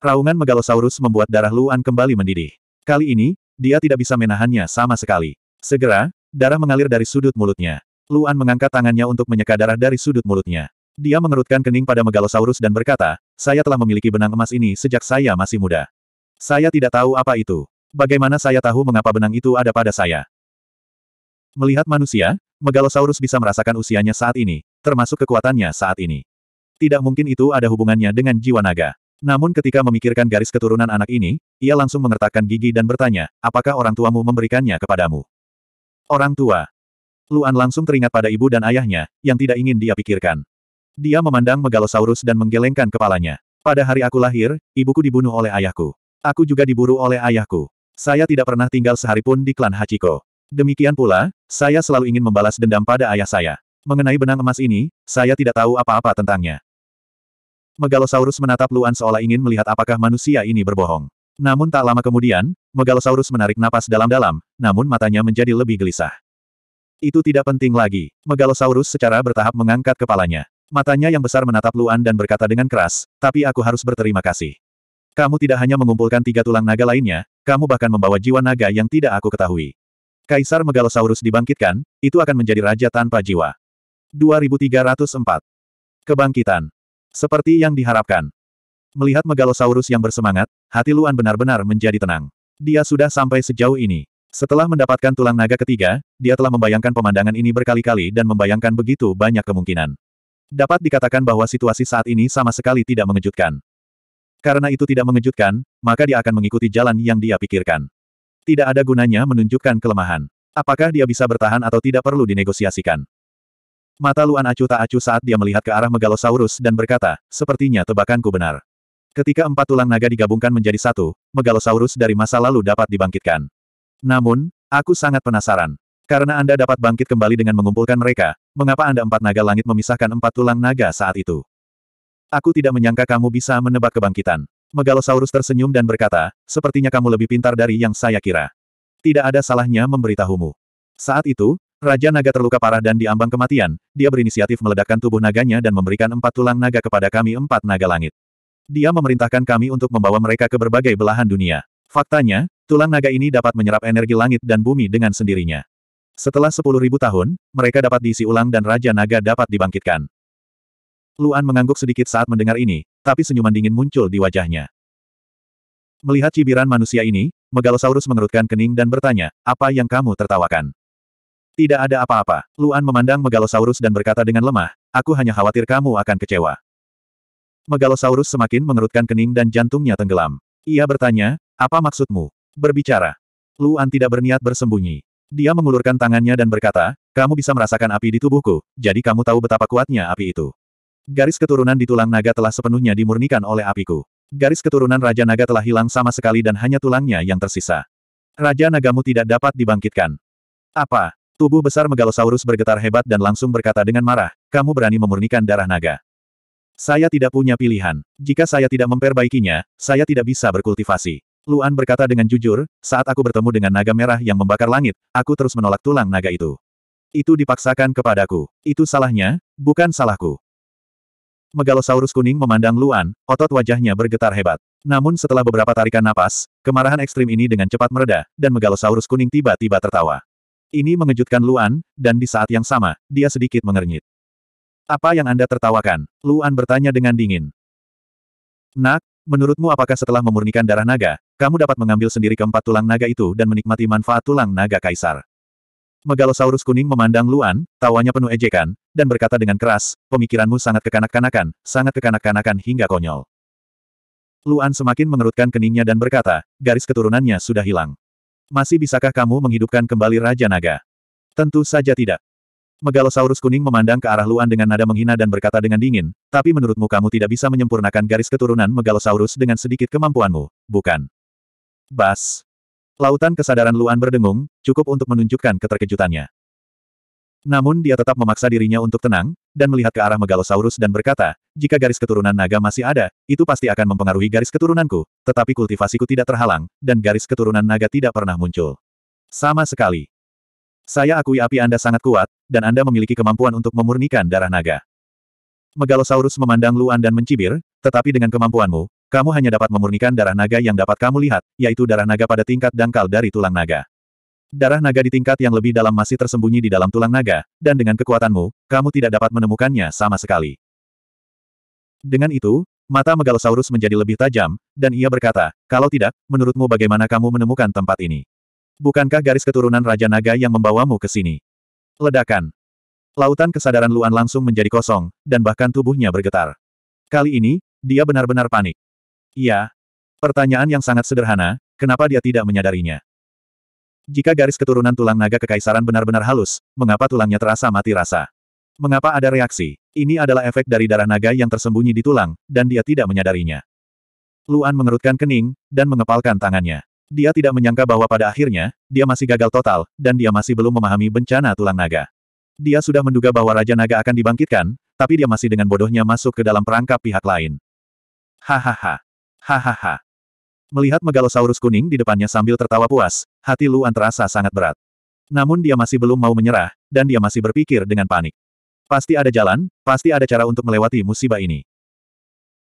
Raungan Megalosaurus membuat darah Luan kembali mendidih. Kali ini, dia tidak bisa menahannya sama sekali. Segera, darah mengalir dari sudut mulutnya. Luan mengangkat tangannya untuk menyeka darah dari sudut mulutnya. Dia mengerutkan kening pada Megalosaurus dan berkata, saya telah memiliki benang emas ini sejak saya masih muda. Saya tidak tahu apa itu. Bagaimana saya tahu mengapa benang itu ada pada saya? Melihat manusia, Megalosaurus bisa merasakan usianya saat ini, termasuk kekuatannya saat ini. Tidak mungkin itu ada hubungannya dengan jiwa naga. Namun ketika memikirkan garis keturunan anak ini, ia langsung mengertakkan gigi dan bertanya, apakah orang tuamu memberikannya kepadamu? Orang tua. Luan langsung teringat pada ibu dan ayahnya, yang tidak ingin dia pikirkan. Dia memandang Megalosaurus dan menggelengkan kepalanya. Pada hari aku lahir, ibuku dibunuh oleh ayahku. Aku juga diburu oleh ayahku. Saya tidak pernah tinggal sehari pun di klan Hachiko. Demikian pula, saya selalu ingin membalas dendam pada ayah saya. Mengenai benang emas ini, saya tidak tahu apa-apa tentangnya. Megalosaurus menatap Luan seolah ingin melihat apakah manusia ini berbohong. Namun tak lama kemudian, Megalosaurus menarik napas dalam-dalam, namun matanya menjadi lebih gelisah. Itu tidak penting lagi. Megalosaurus secara bertahap mengangkat kepalanya. Matanya yang besar menatap Luan dan berkata dengan keras, tapi aku harus berterima kasih. Kamu tidak hanya mengumpulkan tiga tulang naga lainnya, kamu bahkan membawa jiwa naga yang tidak aku ketahui. Kaisar Megalosaurus dibangkitkan, itu akan menjadi raja tanpa jiwa. 2304. Kebangkitan. Seperti yang diharapkan. Melihat Megalosaurus yang bersemangat, hati Luan benar-benar menjadi tenang. Dia sudah sampai sejauh ini. Setelah mendapatkan tulang naga ketiga, dia telah membayangkan pemandangan ini berkali-kali dan membayangkan begitu banyak kemungkinan. Dapat dikatakan bahwa situasi saat ini sama sekali tidak mengejutkan. Karena itu tidak mengejutkan, maka dia akan mengikuti jalan yang dia pikirkan. Tidak ada gunanya menunjukkan kelemahan. Apakah dia bisa bertahan atau tidak perlu dinegosiasikan. Mata Luan acuh tak acuh saat dia melihat ke arah Megalosaurus dan berkata, sepertinya tebakanku benar. Ketika empat tulang naga digabungkan menjadi satu, Megalosaurus dari masa lalu dapat dibangkitkan. Namun, aku sangat penasaran. Karena Anda dapat bangkit kembali dengan mengumpulkan mereka, mengapa Anda empat naga langit memisahkan empat tulang naga saat itu? Aku tidak menyangka kamu bisa menebak kebangkitan. Megalosaurus tersenyum dan berkata, sepertinya kamu lebih pintar dari yang saya kira. Tidak ada salahnya memberitahumu. Saat itu, Raja naga terluka parah dan diambang kematian, dia berinisiatif meledakkan tubuh naganya dan memberikan empat tulang naga kepada kami empat naga langit. Dia memerintahkan kami untuk membawa mereka ke berbagai belahan dunia. Faktanya, tulang naga ini dapat menyerap energi langit dan bumi dengan sendirinya. Setelah sepuluh ribu tahun, mereka dapat diisi ulang dan Raja Naga dapat dibangkitkan. Luan mengangguk sedikit saat mendengar ini, tapi senyuman dingin muncul di wajahnya. Melihat cibiran manusia ini, Megalosaurus mengerutkan kening dan bertanya, apa yang kamu tertawakan? Tidak ada apa-apa. Luan memandang Megalosaurus dan berkata dengan lemah, aku hanya khawatir kamu akan kecewa. Megalosaurus semakin mengerutkan kening dan jantungnya tenggelam. Ia bertanya, apa maksudmu? Berbicara. Luan tidak berniat bersembunyi. Dia mengulurkan tangannya dan berkata, kamu bisa merasakan api di tubuhku, jadi kamu tahu betapa kuatnya api itu. Garis keturunan di tulang naga telah sepenuhnya dimurnikan oleh apiku. Garis keturunan Raja Naga telah hilang sama sekali dan hanya tulangnya yang tersisa. Raja Nagamu tidak dapat dibangkitkan. Apa? Tubuh besar Megalosaurus bergetar hebat dan langsung berkata dengan marah, kamu berani memurnikan darah naga. Saya tidak punya pilihan. Jika saya tidak memperbaikinya, saya tidak bisa berkultivasi. Luan berkata dengan jujur, saat aku bertemu dengan naga merah yang membakar langit, aku terus menolak tulang naga itu. Itu dipaksakan kepadaku. Itu salahnya, bukan salahku. Megalosaurus kuning memandang Luan, otot wajahnya bergetar hebat. Namun setelah beberapa tarikan napas, kemarahan ekstrim ini dengan cepat mereda, dan Megalosaurus kuning tiba-tiba tertawa. Ini mengejutkan Luan, dan di saat yang sama, dia sedikit mengernyit. Apa yang Anda tertawakan? Luan bertanya dengan dingin. Nak, menurutmu apakah setelah memurnikan darah naga, kamu dapat mengambil sendiri keempat tulang naga itu dan menikmati manfaat tulang naga kaisar? Megalosaurus kuning memandang Luan, tawanya penuh ejekan, dan berkata dengan keras, pemikiranmu sangat kekanak-kanakan, sangat kekanak-kanakan hingga konyol. Luan semakin mengerutkan keningnya dan berkata, garis keturunannya sudah hilang. Masih bisakah kamu menghidupkan kembali Raja Naga? Tentu saja tidak. Megalosaurus kuning memandang ke arah Luan dengan nada menghina dan berkata dengan dingin, tapi menurutmu kamu tidak bisa menyempurnakan garis keturunan Megalosaurus dengan sedikit kemampuanmu, bukan? Bas. Lautan kesadaran Luan berdengung, cukup untuk menunjukkan keterkejutannya. Namun dia tetap memaksa dirinya untuk tenang, dan melihat ke arah Megalosaurus dan berkata, jika garis keturunan naga masih ada, itu pasti akan mempengaruhi garis keturunanku, tetapi kultivasiku tidak terhalang, dan garis keturunan naga tidak pernah muncul. Sama sekali. Saya akui api Anda sangat kuat, dan Anda memiliki kemampuan untuk memurnikan darah naga. Megalosaurus memandang Luan dan mencibir, tetapi dengan kemampuanmu, kamu hanya dapat memurnikan darah naga yang dapat kamu lihat, yaitu darah naga pada tingkat dangkal dari tulang naga. Darah naga di tingkat yang lebih dalam masih tersembunyi di dalam tulang naga, dan dengan kekuatanmu, kamu tidak dapat menemukannya sama sekali. Dengan itu, mata Megalosaurus menjadi lebih tajam, dan ia berkata, kalau tidak, menurutmu bagaimana kamu menemukan tempat ini? Bukankah garis keturunan Raja Naga yang membawamu ke sini? Ledakan. Lautan kesadaran Luan langsung menjadi kosong, dan bahkan tubuhnya bergetar. Kali ini, dia benar-benar panik. Iya. Pertanyaan yang sangat sederhana, kenapa dia tidak menyadarinya? Jika garis keturunan tulang naga kekaisaran benar-benar halus, mengapa tulangnya terasa mati rasa? Mengapa ada reaksi? Ini adalah efek dari darah naga yang tersembunyi di tulang, dan dia tidak menyadarinya. Luan mengerutkan kening, dan mengepalkan tangannya. Dia tidak menyangka bahwa pada akhirnya, dia masih gagal total, dan dia masih belum memahami bencana tulang naga. Dia sudah menduga bahwa Raja Naga akan dibangkitkan, tapi dia masih dengan bodohnya masuk ke dalam perangkap pihak lain. Hahaha. Hahaha. Melihat megalosaurus kuning di depannya sambil tertawa puas, hati Luan terasa sangat berat. Namun dia masih belum mau menyerah, dan dia masih berpikir dengan panik. Pasti ada jalan, pasti ada cara untuk melewati musibah ini.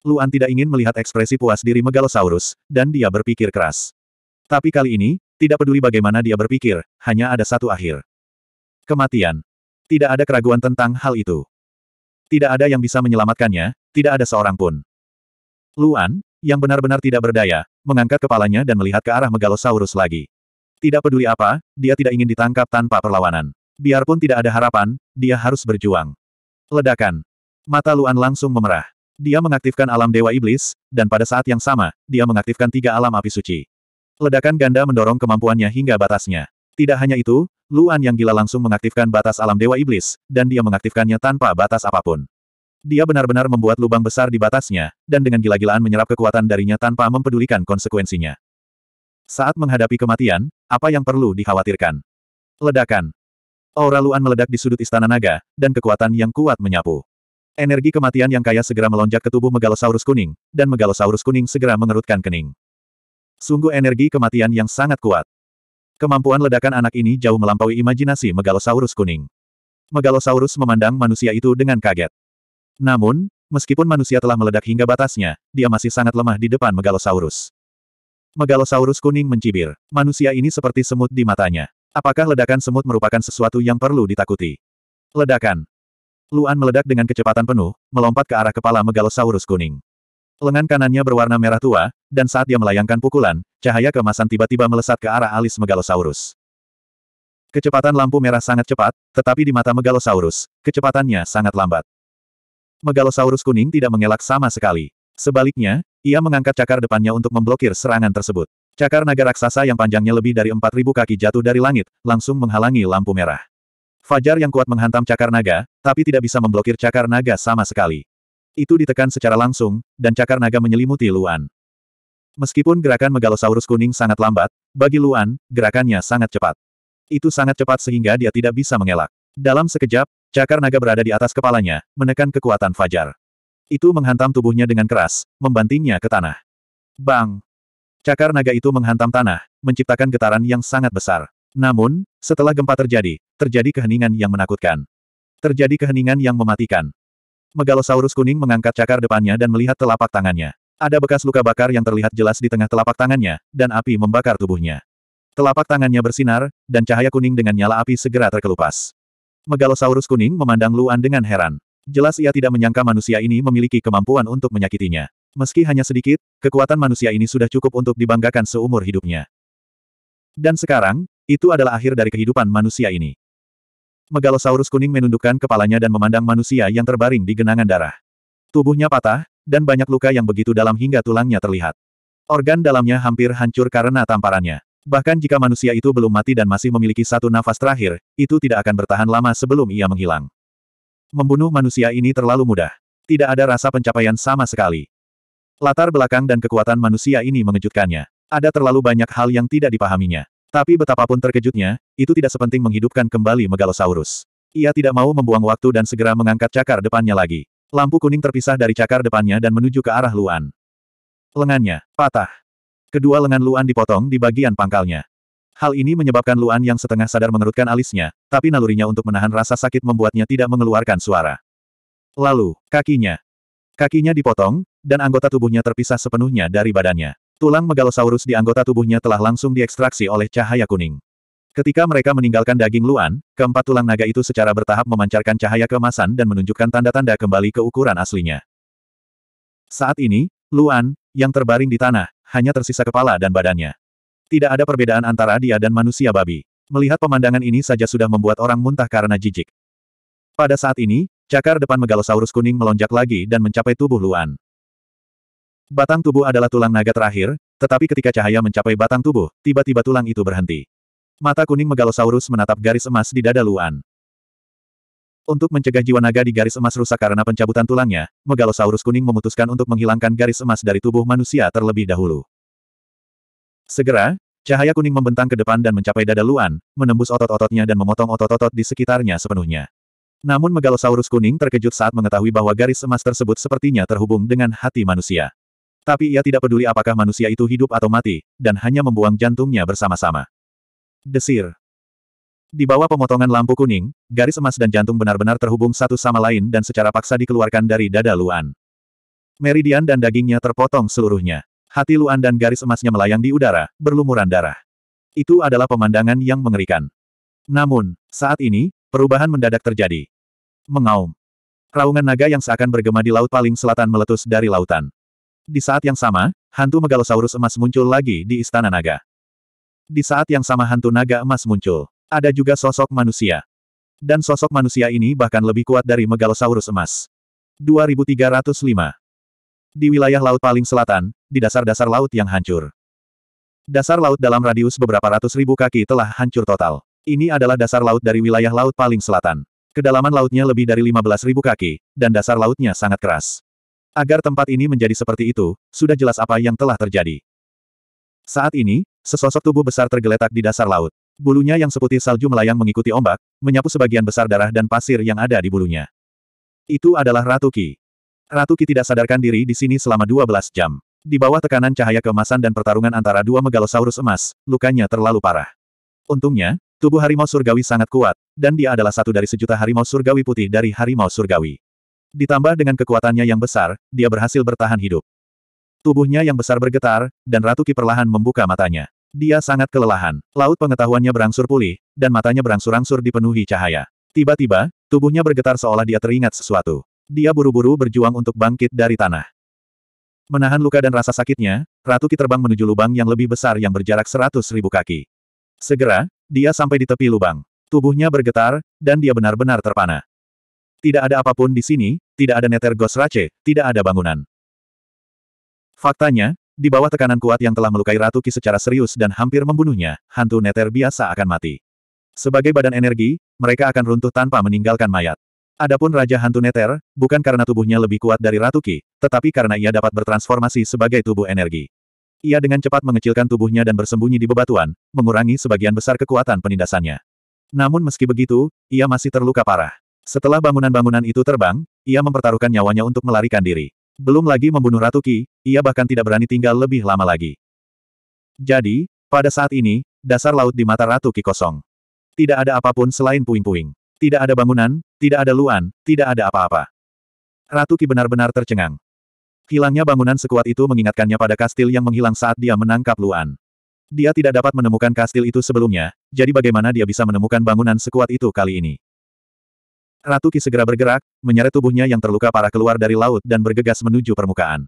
Luan tidak ingin melihat ekspresi puas diri megalosaurus, dan dia berpikir keras. Tapi kali ini, tidak peduli bagaimana dia berpikir, hanya ada satu akhir. Kematian. Tidak ada keraguan tentang hal itu. Tidak ada yang bisa menyelamatkannya, tidak ada seorang pun. Luan, yang benar-benar tidak berdaya, mengangkat kepalanya dan melihat ke arah Megalosaurus lagi. Tidak peduli apa, dia tidak ingin ditangkap tanpa perlawanan. Biarpun tidak ada harapan, dia harus berjuang. Ledakan. Mata Luan langsung memerah. Dia mengaktifkan alam Dewa Iblis, dan pada saat yang sama, dia mengaktifkan tiga alam api suci. Ledakan ganda mendorong kemampuannya hingga batasnya. Tidak hanya itu, Luan yang gila langsung mengaktifkan batas alam Dewa Iblis, dan dia mengaktifkannya tanpa batas apapun. Dia benar-benar membuat lubang besar di batasnya, dan dengan gila-gilaan menyerap kekuatan darinya tanpa mempedulikan konsekuensinya. Saat menghadapi kematian, apa yang perlu dikhawatirkan? Ledakan. Aura Luan meledak di sudut istana naga, dan kekuatan yang kuat menyapu. Energi kematian yang kaya segera melonjak ke tubuh Megalosaurus kuning, dan Megalosaurus kuning segera mengerutkan kening. Sungguh energi kematian yang sangat kuat. Kemampuan ledakan anak ini jauh melampaui imajinasi Megalosaurus kuning. Megalosaurus memandang manusia itu dengan kaget. Namun, meskipun manusia telah meledak hingga batasnya, dia masih sangat lemah di depan Megalosaurus. Megalosaurus kuning mencibir. Manusia ini seperti semut di matanya. Apakah ledakan semut merupakan sesuatu yang perlu ditakuti? Ledakan. Luan meledak dengan kecepatan penuh, melompat ke arah kepala Megalosaurus kuning. Lengan kanannya berwarna merah tua, dan saat dia melayangkan pukulan, cahaya kemasan tiba-tiba melesat ke arah alis Megalosaurus. Kecepatan lampu merah sangat cepat, tetapi di mata Megalosaurus, kecepatannya sangat lambat. Megalosaurus kuning tidak mengelak sama sekali. Sebaliknya, ia mengangkat cakar depannya untuk memblokir serangan tersebut. Cakar naga raksasa yang panjangnya lebih dari 4.000 kaki jatuh dari langit, langsung menghalangi lampu merah. Fajar yang kuat menghantam cakar naga, tapi tidak bisa memblokir cakar naga sama sekali. Itu ditekan secara langsung, dan cakar naga menyelimuti Luan. Meskipun gerakan Megalosaurus kuning sangat lambat, bagi Luan, gerakannya sangat cepat. Itu sangat cepat sehingga dia tidak bisa mengelak. Dalam sekejap, Cakar naga berada di atas kepalanya, menekan kekuatan Fajar. Itu menghantam tubuhnya dengan keras, membantingnya ke tanah. Bang! Cakar naga itu menghantam tanah, menciptakan getaran yang sangat besar. Namun, setelah gempa terjadi, terjadi keheningan yang menakutkan. Terjadi keheningan yang mematikan. Megalosaurus kuning mengangkat cakar depannya dan melihat telapak tangannya. Ada bekas luka bakar yang terlihat jelas di tengah telapak tangannya, dan api membakar tubuhnya. Telapak tangannya bersinar, dan cahaya kuning dengan nyala api segera terkelupas. Megalosaurus kuning memandang Luan dengan heran. Jelas ia tidak menyangka manusia ini memiliki kemampuan untuk menyakitinya. Meski hanya sedikit, kekuatan manusia ini sudah cukup untuk dibanggakan seumur hidupnya. Dan sekarang, itu adalah akhir dari kehidupan manusia ini. Megalosaurus kuning menundukkan kepalanya dan memandang manusia yang terbaring di genangan darah. Tubuhnya patah, dan banyak luka yang begitu dalam hingga tulangnya terlihat. Organ dalamnya hampir hancur karena tamparannya. Bahkan jika manusia itu belum mati dan masih memiliki satu nafas terakhir, itu tidak akan bertahan lama sebelum ia menghilang. Membunuh manusia ini terlalu mudah. Tidak ada rasa pencapaian sama sekali. Latar belakang dan kekuatan manusia ini mengejutkannya. Ada terlalu banyak hal yang tidak dipahaminya. Tapi betapapun terkejutnya, itu tidak sepenting menghidupkan kembali Megalosaurus. Ia tidak mau membuang waktu dan segera mengangkat cakar depannya lagi. Lampu kuning terpisah dari cakar depannya dan menuju ke arah Luan. Lengannya, patah. Kedua lengan Luan dipotong di bagian pangkalnya. Hal ini menyebabkan Luan yang setengah sadar mengerutkan alisnya, tapi nalurinya untuk menahan rasa sakit membuatnya tidak mengeluarkan suara. Lalu, kakinya. Kakinya dipotong, dan anggota tubuhnya terpisah sepenuhnya dari badannya. Tulang megalosaurus di anggota tubuhnya telah langsung diekstraksi oleh cahaya kuning. Ketika mereka meninggalkan daging Luan, keempat tulang naga itu secara bertahap memancarkan cahaya kemasan dan menunjukkan tanda-tanda kembali ke ukuran aslinya. Saat ini, Luan, yang terbaring di tanah, hanya tersisa kepala dan badannya. Tidak ada perbedaan antara dia dan manusia babi. Melihat pemandangan ini saja sudah membuat orang muntah karena jijik. Pada saat ini, cakar depan megalosaurus kuning melonjak lagi dan mencapai tubuh Luan. Batang tubuh adalah tulang naga terakhir, tetapi ketika cahaya mencapai batang tubuh, tiba-tiba tulang itu berhenti. Mata kuning megalosaurus menatap garis emas di dada Luan. Untuk mencegah jiwa naga di garis emas rusak karena pencabutan tulangnya, Megalosaurus kuning memutuskan untuk menghilangkan garis emas dari tubuh manusia terlebih dahulu. Segera, cahaya kuning membentang ke depan dan mencapai dada Luan, menembus otot-ototnya dan memotong otot-otot di sekitarnya sepenuhnya. Namun Megalosaurus kuning terkejut saat mengetahui bahwa garis emas tersebut sepertinya terhubung dengan hati manusia. Tapi ia tidak peduli apakah manusia itu hidup atau mati, dan hanya membuang jantungnya bersama-sama. Desir. Di bawah pemotongan lampu kuning, garis emas dan jantung benar-benar terhubung satu sama lain dan secara paksa dikeluarkan dari dada Luan. Meridian dan dagingnya terpotong seluruhnya. Hati Luan dan garis emasnya melayang di udara, berlumuran darah. Itu adalah pemandangan yang mengerikan. Namun, saat ini, perubahan mendadak terjadi. Mengaum. Raungan naga yang seakan bergema di laut paling selatan meletus dari lautan. Di saat yang sama, hantu megalosaurus emas muncul lagi di istana naga. Di saat yang sama hantu naga emas muncul. Ada juga sosok manusia. Dan sosok manusia ini bahkan lebih kuat dari Megalosaurus emas. 2305. Di wilayah laut paling selatan, di dasar-dasar laut yang hancur. Dasar laut dalam radius beberapa ratus ribu kaki telah hancur total. Ini adalah dasar laut dari wilayah laut paling selatan. Kedalaman lautnya lebih dari 15.000 kaki, dan dasar lautnya sangat keras. Agar tempat ini menjadi seperti itu, sudah jelas apa yang telah terjadi. Saat ini, sesosok tubuh besar tergeletak di dasar laut. Bulunya yang seputih salju melayang mengikuti ombak, menyapu sebagian besar darah dan pasir yang ada di bulunya. Itu adalah Ratu Ki. Ratu Ki tidak sadarkan diri di sini selama 12 jam. Di bawah tekanan cahaya kemasan dan pertarungan antara dua megalosaurus emas, lukanya terlalu parah. Untungnya, tubuh harimau surgawi sangat kuat, dan dia adalah satu dari sejuta harimau surgawi putih dari harimau surgawi. Ditambah dengan kekuatannya yang besar, dia berhasil bertahan hidup. Tubuhnya yang besar bergetar, dan Ratu Ki perlahan membuka matanya. Dia sangat kelelahan, laut pengetahuannya berangsur pulih, dan matanya berangsur-angsur dipenuhi cahaya. Tiba-tiba, tubuhnya bergetar seolah dia teringat sesuatu. Dia buru-buru berjuang untuk bangkit dari tanah. Menahan luka dan rasa sakitnya, Ratu Ki terbang menuju lubang yang lebih besar yang berjarak seratus ribu kaki. Segera, dia sampai di tepi lubang. Tubuhnya bergetar, dan dia benar-benar terpana. Tidak ada apapun di sini, tidak ada netergos rache. tidak ada bangunan. Faktanya, di bawah tekanan kuat yang telah melukai Ratu Ki secara serius dan hampir membunuhnya, hantu neter biasa akan mati. Sebagai badan energi, mereka akan runtuh tanpa meninggalkan mayat. Adapun Raja Hantu Neter, bukan karena tubuhnya lebih kuat dari Ratu Ki, tetapi karena ia dapat bertransformasi sebagai tubuh energi. Ia dengan cepat mengecilkan tubuhnya dan bersembunyi di bebatuan, mengurangi sebagian besar kekuatan penindasannya. Namun meski begitu, ia masih terluka parah. Setelah bangunan-bangunan itu terbang, ia mempertaruhkan nyawanya untuk melarikan diri. Belum lagi membunuh Ratu Ki, ia bahkan tidak berani tinggal lebih lama lagi. Jadi, pada saat ini, dasar laut di mata Ratu Ki kosong. Tidak ada apapun selain puing-puing. Tidak ada bangunan, tidak ada luan, tidak ada apa-apa. Ratu Ki benar-benar tercengang. Hilangnya bangunan sekuat itu mengingatkannya pada kastil yang menghilang saat dia menangkap luan. Dia tidak dapat menemukan kastil itu sebelumnya, jadi bagaimana dia bisa menemukan bangunan sekuat itu kali ini? Ratu Ki segera bergerak, menyeret tubuhnya yang terluka parah keluar dari laut dan bergegas menuju permukaan.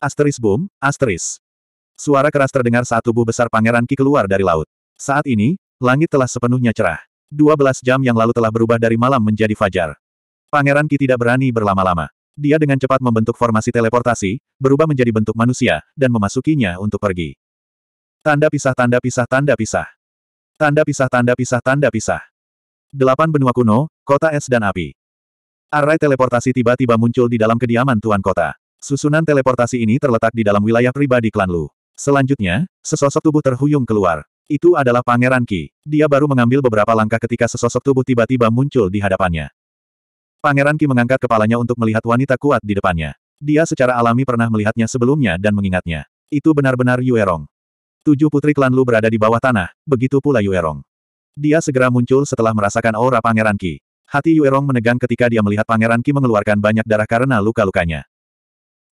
Asteris boom, asteris. Suara keras terdengar saat tubuh besar Pangeran Ki keluar dari laut. Saat ini, langit telah sepenuhnya cerah. 12 jam yang lalu telah berubah dari malam menjadi fajar. Pangeran Ki tidak berani berlama-lama. Dia dengan cepat membentuk formasi teleportasi, berubah menjadi bentuk manusia, dan memasukinya untuk pergi. Tanda pisah tanda pisah tanda pisah. Tanda pisah tanda pisah tanda pisah. Delapan benua kuno, kota es dan api. Array teleportasi tiba-tiba muncul di dalam kediaman tuan kota. Susunan teleportasi ini terletak di dalam wilayah pribadi klan Lu. Selanjutnya, sesosok tubuh terhuyung keluar. Itu adalah Pangeran Ki. Dia baru mengambil beberapa langkah ketika sesosok tubuh tiba-tiba muncul di hadapannya. Pangeran Ki mengangkat kepalanya untuk melihat wanita kuat di depannya. Dia secara alami pernah melihatnya sebelumnya dan mengingatnya. Itu benar-benar Yuerong. Tujuh putri klan Lu berada di bawah tanah, begitu pula Yuerong. Dia segera muncul setelah merasakan aura Pangeran Ki. Hati Yuerong menegang ketika dia melihat Pangeran Ki mengeluarkan banyak darah karena luka-lukanya.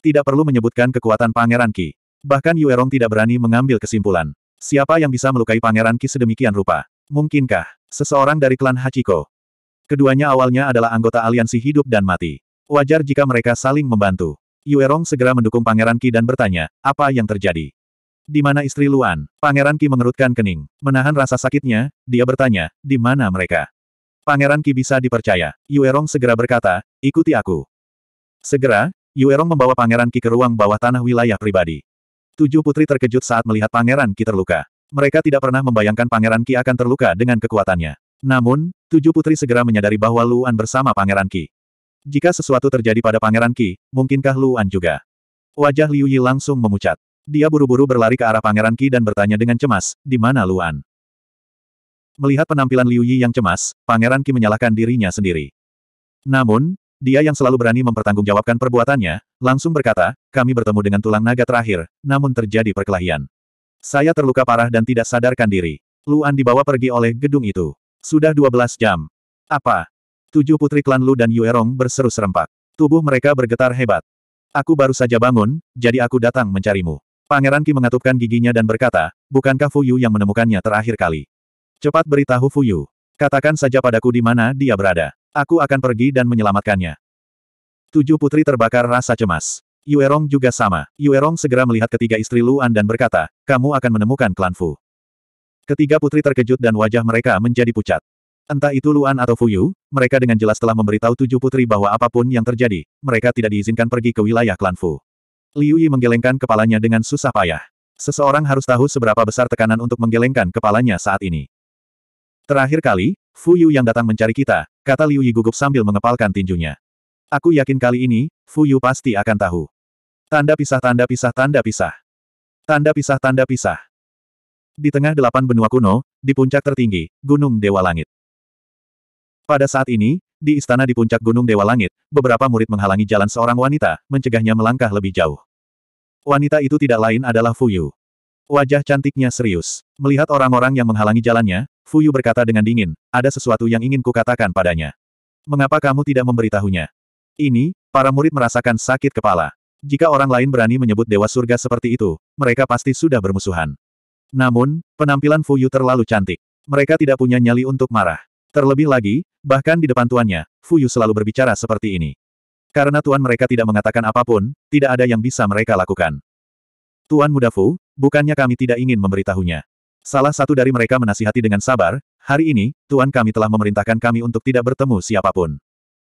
Tidak perlu menyebutkan kekuatan Pangeran Ki. Bahkan Yuerong tidak berani mengambil kesimpulan. Siapa yang bisa melukai Pangeran Ki sedemikian rupa? Mungkinkah seseorang dari klan Hachiko? Keduanya awalnya adalah anggota aliansi hidup dan mati. Wajar jika mereka saling membantu. Yuerong segera mendukung Pangeran Ki dan bertanya, apa yang terjadi? Di mana istri Luan? Pangeran Ki mengerutkan kening. Menahan rasa sakitnya, dia bertanya, di mana mereka? Pangeran Ki bisa dipercaya. Yuerong segera berkata, ikuti aku. Segera, Yuerong membawa Pangeran Ki ke ruang bawah tanah wilayah pribadi. Tujuh putri terkejut saat melihat Pangeran Ki terluka. Mereka tidak pernah membayangkan Pangeran Ki akan terluka dengan kekuatannya. Namun, tujuh putri segera menyadari bahwa Luan bersama Pangeran Ki. Jika sesuatu terjadi pada Pangeran Ki, mungkinkah Luan juga? Wajah Liu Yi langsung memucat. Dia buru-buru berlari ke arah Pangeran Qi dan bertanya dengan cemas, di mana Luan? Melihat penampilan Liu Yi yang cemas, Pangeran Qi menyalahkan dirinya sendiri. Namun, dia yang selalu berani mempertanggungjawabkan perbuatannya, langsung berkata, kami bertemu dengan tulang naga terakhir, namun terjadi perkelahian. Saya terluka parah dan tidak sadarkan diri. Luan dibawa pergi oleh gedung itu. Sudah 12 jam. Apa? Tujuh putri klan Lu dan Yuerong berseru serempak. Tubuh mereka bergetar hebat. Aku baru saja bangun, jadi aku datang mencarimu. Pangeran Qi mengatupkan giginya dan berkata, bukankah Fuyu yang menemukannya terakhir kali? Cepat beritahu Fuyu. Katakan saja padaku di mana dia berada. Aku akan pergi dan menyelamatkannya. Tujuh putri terbakar rasa cemas. Yuerong juga sama. Yuerong segera melihat ketiga istri Luan dan berkata, kamu akan menemukan klan Fu. Ketiga putri terkejut dan wajah mereka menjadi pucat. Entah itu Luan atau Fuyu, mereka dengan jelas telah memberitahu tujuh putri bahwa apapun yang terjadi, mereka tidak diizinkan pergi ke wilayah klan Fu. Liu Yi menggelengkan kepalanya dengan susah payah. Seseorang harus tahu seberapa besar tekanan untuk menggelengkan kepalanya saat ini. Terakhir kali, Fu Yu yang datang mencari kita, kata Liu Yi gugup sambil mengepalkan tinjunya. Aku yakin kali ini, Fu Yu pasti akan tahu. Tanda pisah tanda pisah tanda pisah. Tanda pisah tanda pisah. Di tengah delapan benua kuno, di puncak tertinggi, Gunung Dewa Langit. Pada saat ini, di istana di puncak Gunung Dewa Langit, beberapa murid menghalangi jalan seorang wanita, mencegahnya melangkah lebih jauh. Wanita itu tidak lain adalah Fuyu. Wajah cantiknya serius. Melihat orang-orang yang menghalangi jalannya, Fuyu berkata dengan dingin, ada sesuatu yang ingin kukatakan padanya. Mengapa kamu tidak memberitahunya? Ini, para murid merasakan sakit kepala. Jika orang lain berani menyebut Dewa Surga seperti itu, mereka pasti sudah bermusuhan. Namun, penampilan Fuyu terlalu cantik. Mereka tidak punya nyali untuk marah. Terlebih lagi, bahkan di depan tuannya, Fuyu selalu berbicara seperti ini. Karena tuan mereka tidak mengatakan apapun, tidak ada yang bisa mereka lakukan. Tuan muda Fu, bukannya kami tidak ingin memberitahunya. Salah satu dari mereka menasihati dengan sabar, hari ini, tuan kami telah memerintahkan kami untuk tidak bertemu siapapun.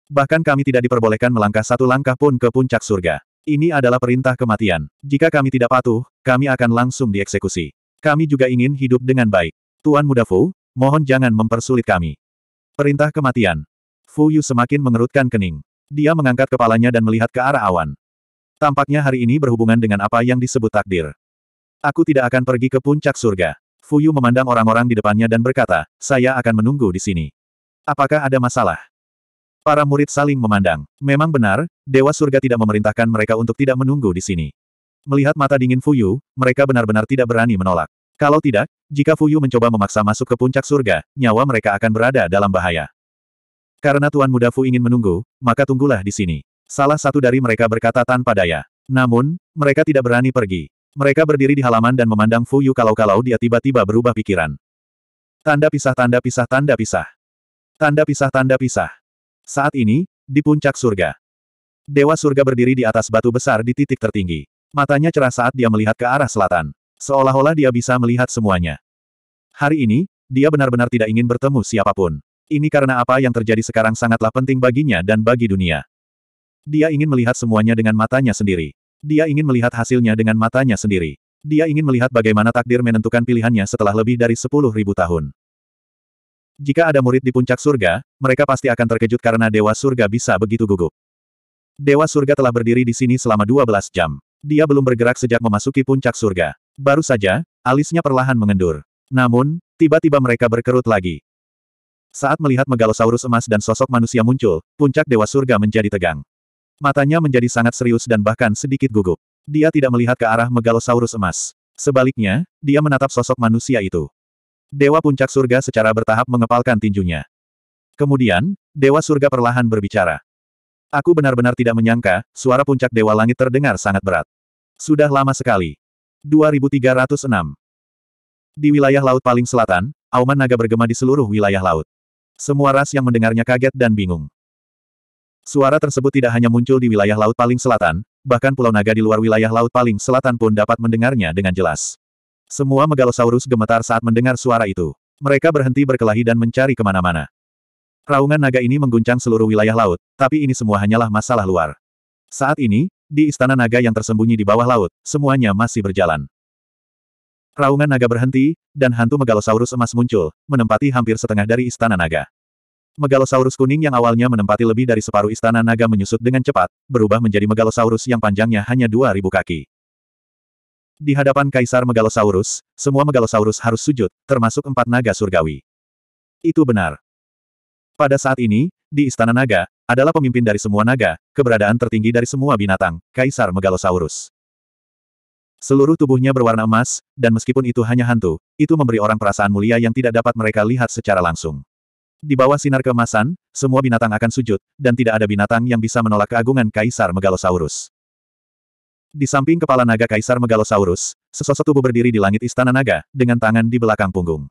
Bahkan kami tidak diperbolehkan melangkah satu langkah pun ke puncak surga. Ini adalah perintah kematian. Jika kami tidak patuh, kami akan langsung dieksekusi. Kami juga ingin hidup dengan baik. Tuan Muda Fu, mohon jangan mempersulit kami. Perintah kematian. Fu Yu semakin mengerutkan kening. Dia mengangkat kepalanya dan melihat ke arah awan. Tampaknya hari ini berhubungan dengan apa yang disebut takdir. Aku tidak akan pergi ke puncak surga. Fu Yu memandang orang-orang di depannya dan berkata, saya akan menunggu di sini. Apakah ada masalah? Para murid saling memandang. Memang benar, Dewa Surga tidak memerintahkan mereka untuk tidak menunggu di sini. Melihat mata dingin Fuyu, mereka benar-benar tidak berani menolak. Kalau tidak, jika Fuyu mencoba memaksa masuk ke puncak surga, nyawa mereka akan berada dalam bahaya. Karena Tuan Muda Fu ingin menunggu, maka tunggulah di sini. Salah satu dari mereka berkata tanpa daya. Namun, mereka tidak berani pergi. Mereka berdiri di halaman dan memandang Fuyu kalau-kalau dia tiba-tiba berubah pikiran. Tanda pisah tanda pisah tanda pisah. Tanda pisah tanda pisah. Saat ini, di puncak surga. Dewa surga berdiri di atas batu besar di titik tertinggi. Matanya cerah saat dia melihat ke arah selatan. Seolah-olah dia bisa melihat semuanya. Hari ini, dia benar-benar tidak ingin bertemu siapapun. Ini karena apa yang terjadi sekarang sangatlah penting baginya dan bagi dunia. Dia ingin melihat semuanya dengan matanya sendiri. Dia ingin melihat hasilnya dengan matanya sendiri. Dia ingin melihat bagaimana takdir menentukan pilihannya setelah lebih dari sepuluh ribu tahun. Jika ada murid di puncak surga, mereka pasti akan terkejut karena Dewa Surga bisa begitu gugup. Dewa Surga telah berdiri di sini selama 12 jam. Dia belum bergerak sejak memasuki puncak surga. Baru saja, alisnya perlahan mengendur. Namun, tiba-tiba mereka berkerut lagi. Saat melihat megalosaurus emas dan sosok manusia muncul, puncak Dewa Surga menjadi tegang. Matanya menjadi sangat serius dan bahkan sedikit gugup. Dia tidak melihat ke arah megalosaurus emas. Sebaliknya, dia menatap sosok manusia itu. Dewa Puncak Surga secara bertahap mengepalkan tinjunya. Kemudian, Dewa Surga perlahan berbicara. Aku benar-benar tidak menyangka, suara puncak Dewa Langit terdengar sangat berat. Sudah lama sekali. 2306. Di wilayah laut paling selatan, auman naga bergema di seluruh wilayah laut. Semua ras yang mendengarnya kaget dan bingung. Suara tersebut tidak hanya muncul di wilayah laut paling selatan, bahkan pulau naga di luar wilayah laut paling selatan pun dapat mendengarnya dengan jelas. Semua megalosaurus gemetar saat mendengar suara itu. Mereka berhenti berkelahi dan mencari kemana-mana. Raungan naga ini mengguncang seluruh wilayah laut, tapi ini semua hanyalah masalah luar. Saat ini, di istana naga yang tersembunyi di bawah laut, semuanya masih berjalan. Raungan naga berhenti, dan hantu megalosaurus emas muncul, menempati hampir setengah dari istana naga. Megalosaurus kuning yang awalnya menempati lebih dari separuh istana naga menyusut dengan cepat, berubah menjadi megalosaurus yang panjangnya hanya 2.000 kaki. Di hadapan Kaisar Megalosaurus, semua Megalosaurus harus sujud, termasuk empat naga surgawi. Itu benar. Pada saat ini, di Istana Naga, adalah pemimpin dari semua naga, keberadaan tertinggi dari semua binatang, Kaisar Megalosaurus. Seluruh tubuhnya berwarna emas, dan meskipun itu hanya hantu, itu memberi orang perasaan mulia yang tidak dapat mereka lihat secara langsung. Di bawah sinar keemasan, semua binatang akan sujud, dan tidak ada binatang yang bisa menolak keagungan Kaisar Megalosaurus. Di samping kepala naga Kaisar Megalosaurus, sesosok tubuh berdiri di langit istana naga, dengan tangan di belakang punggung.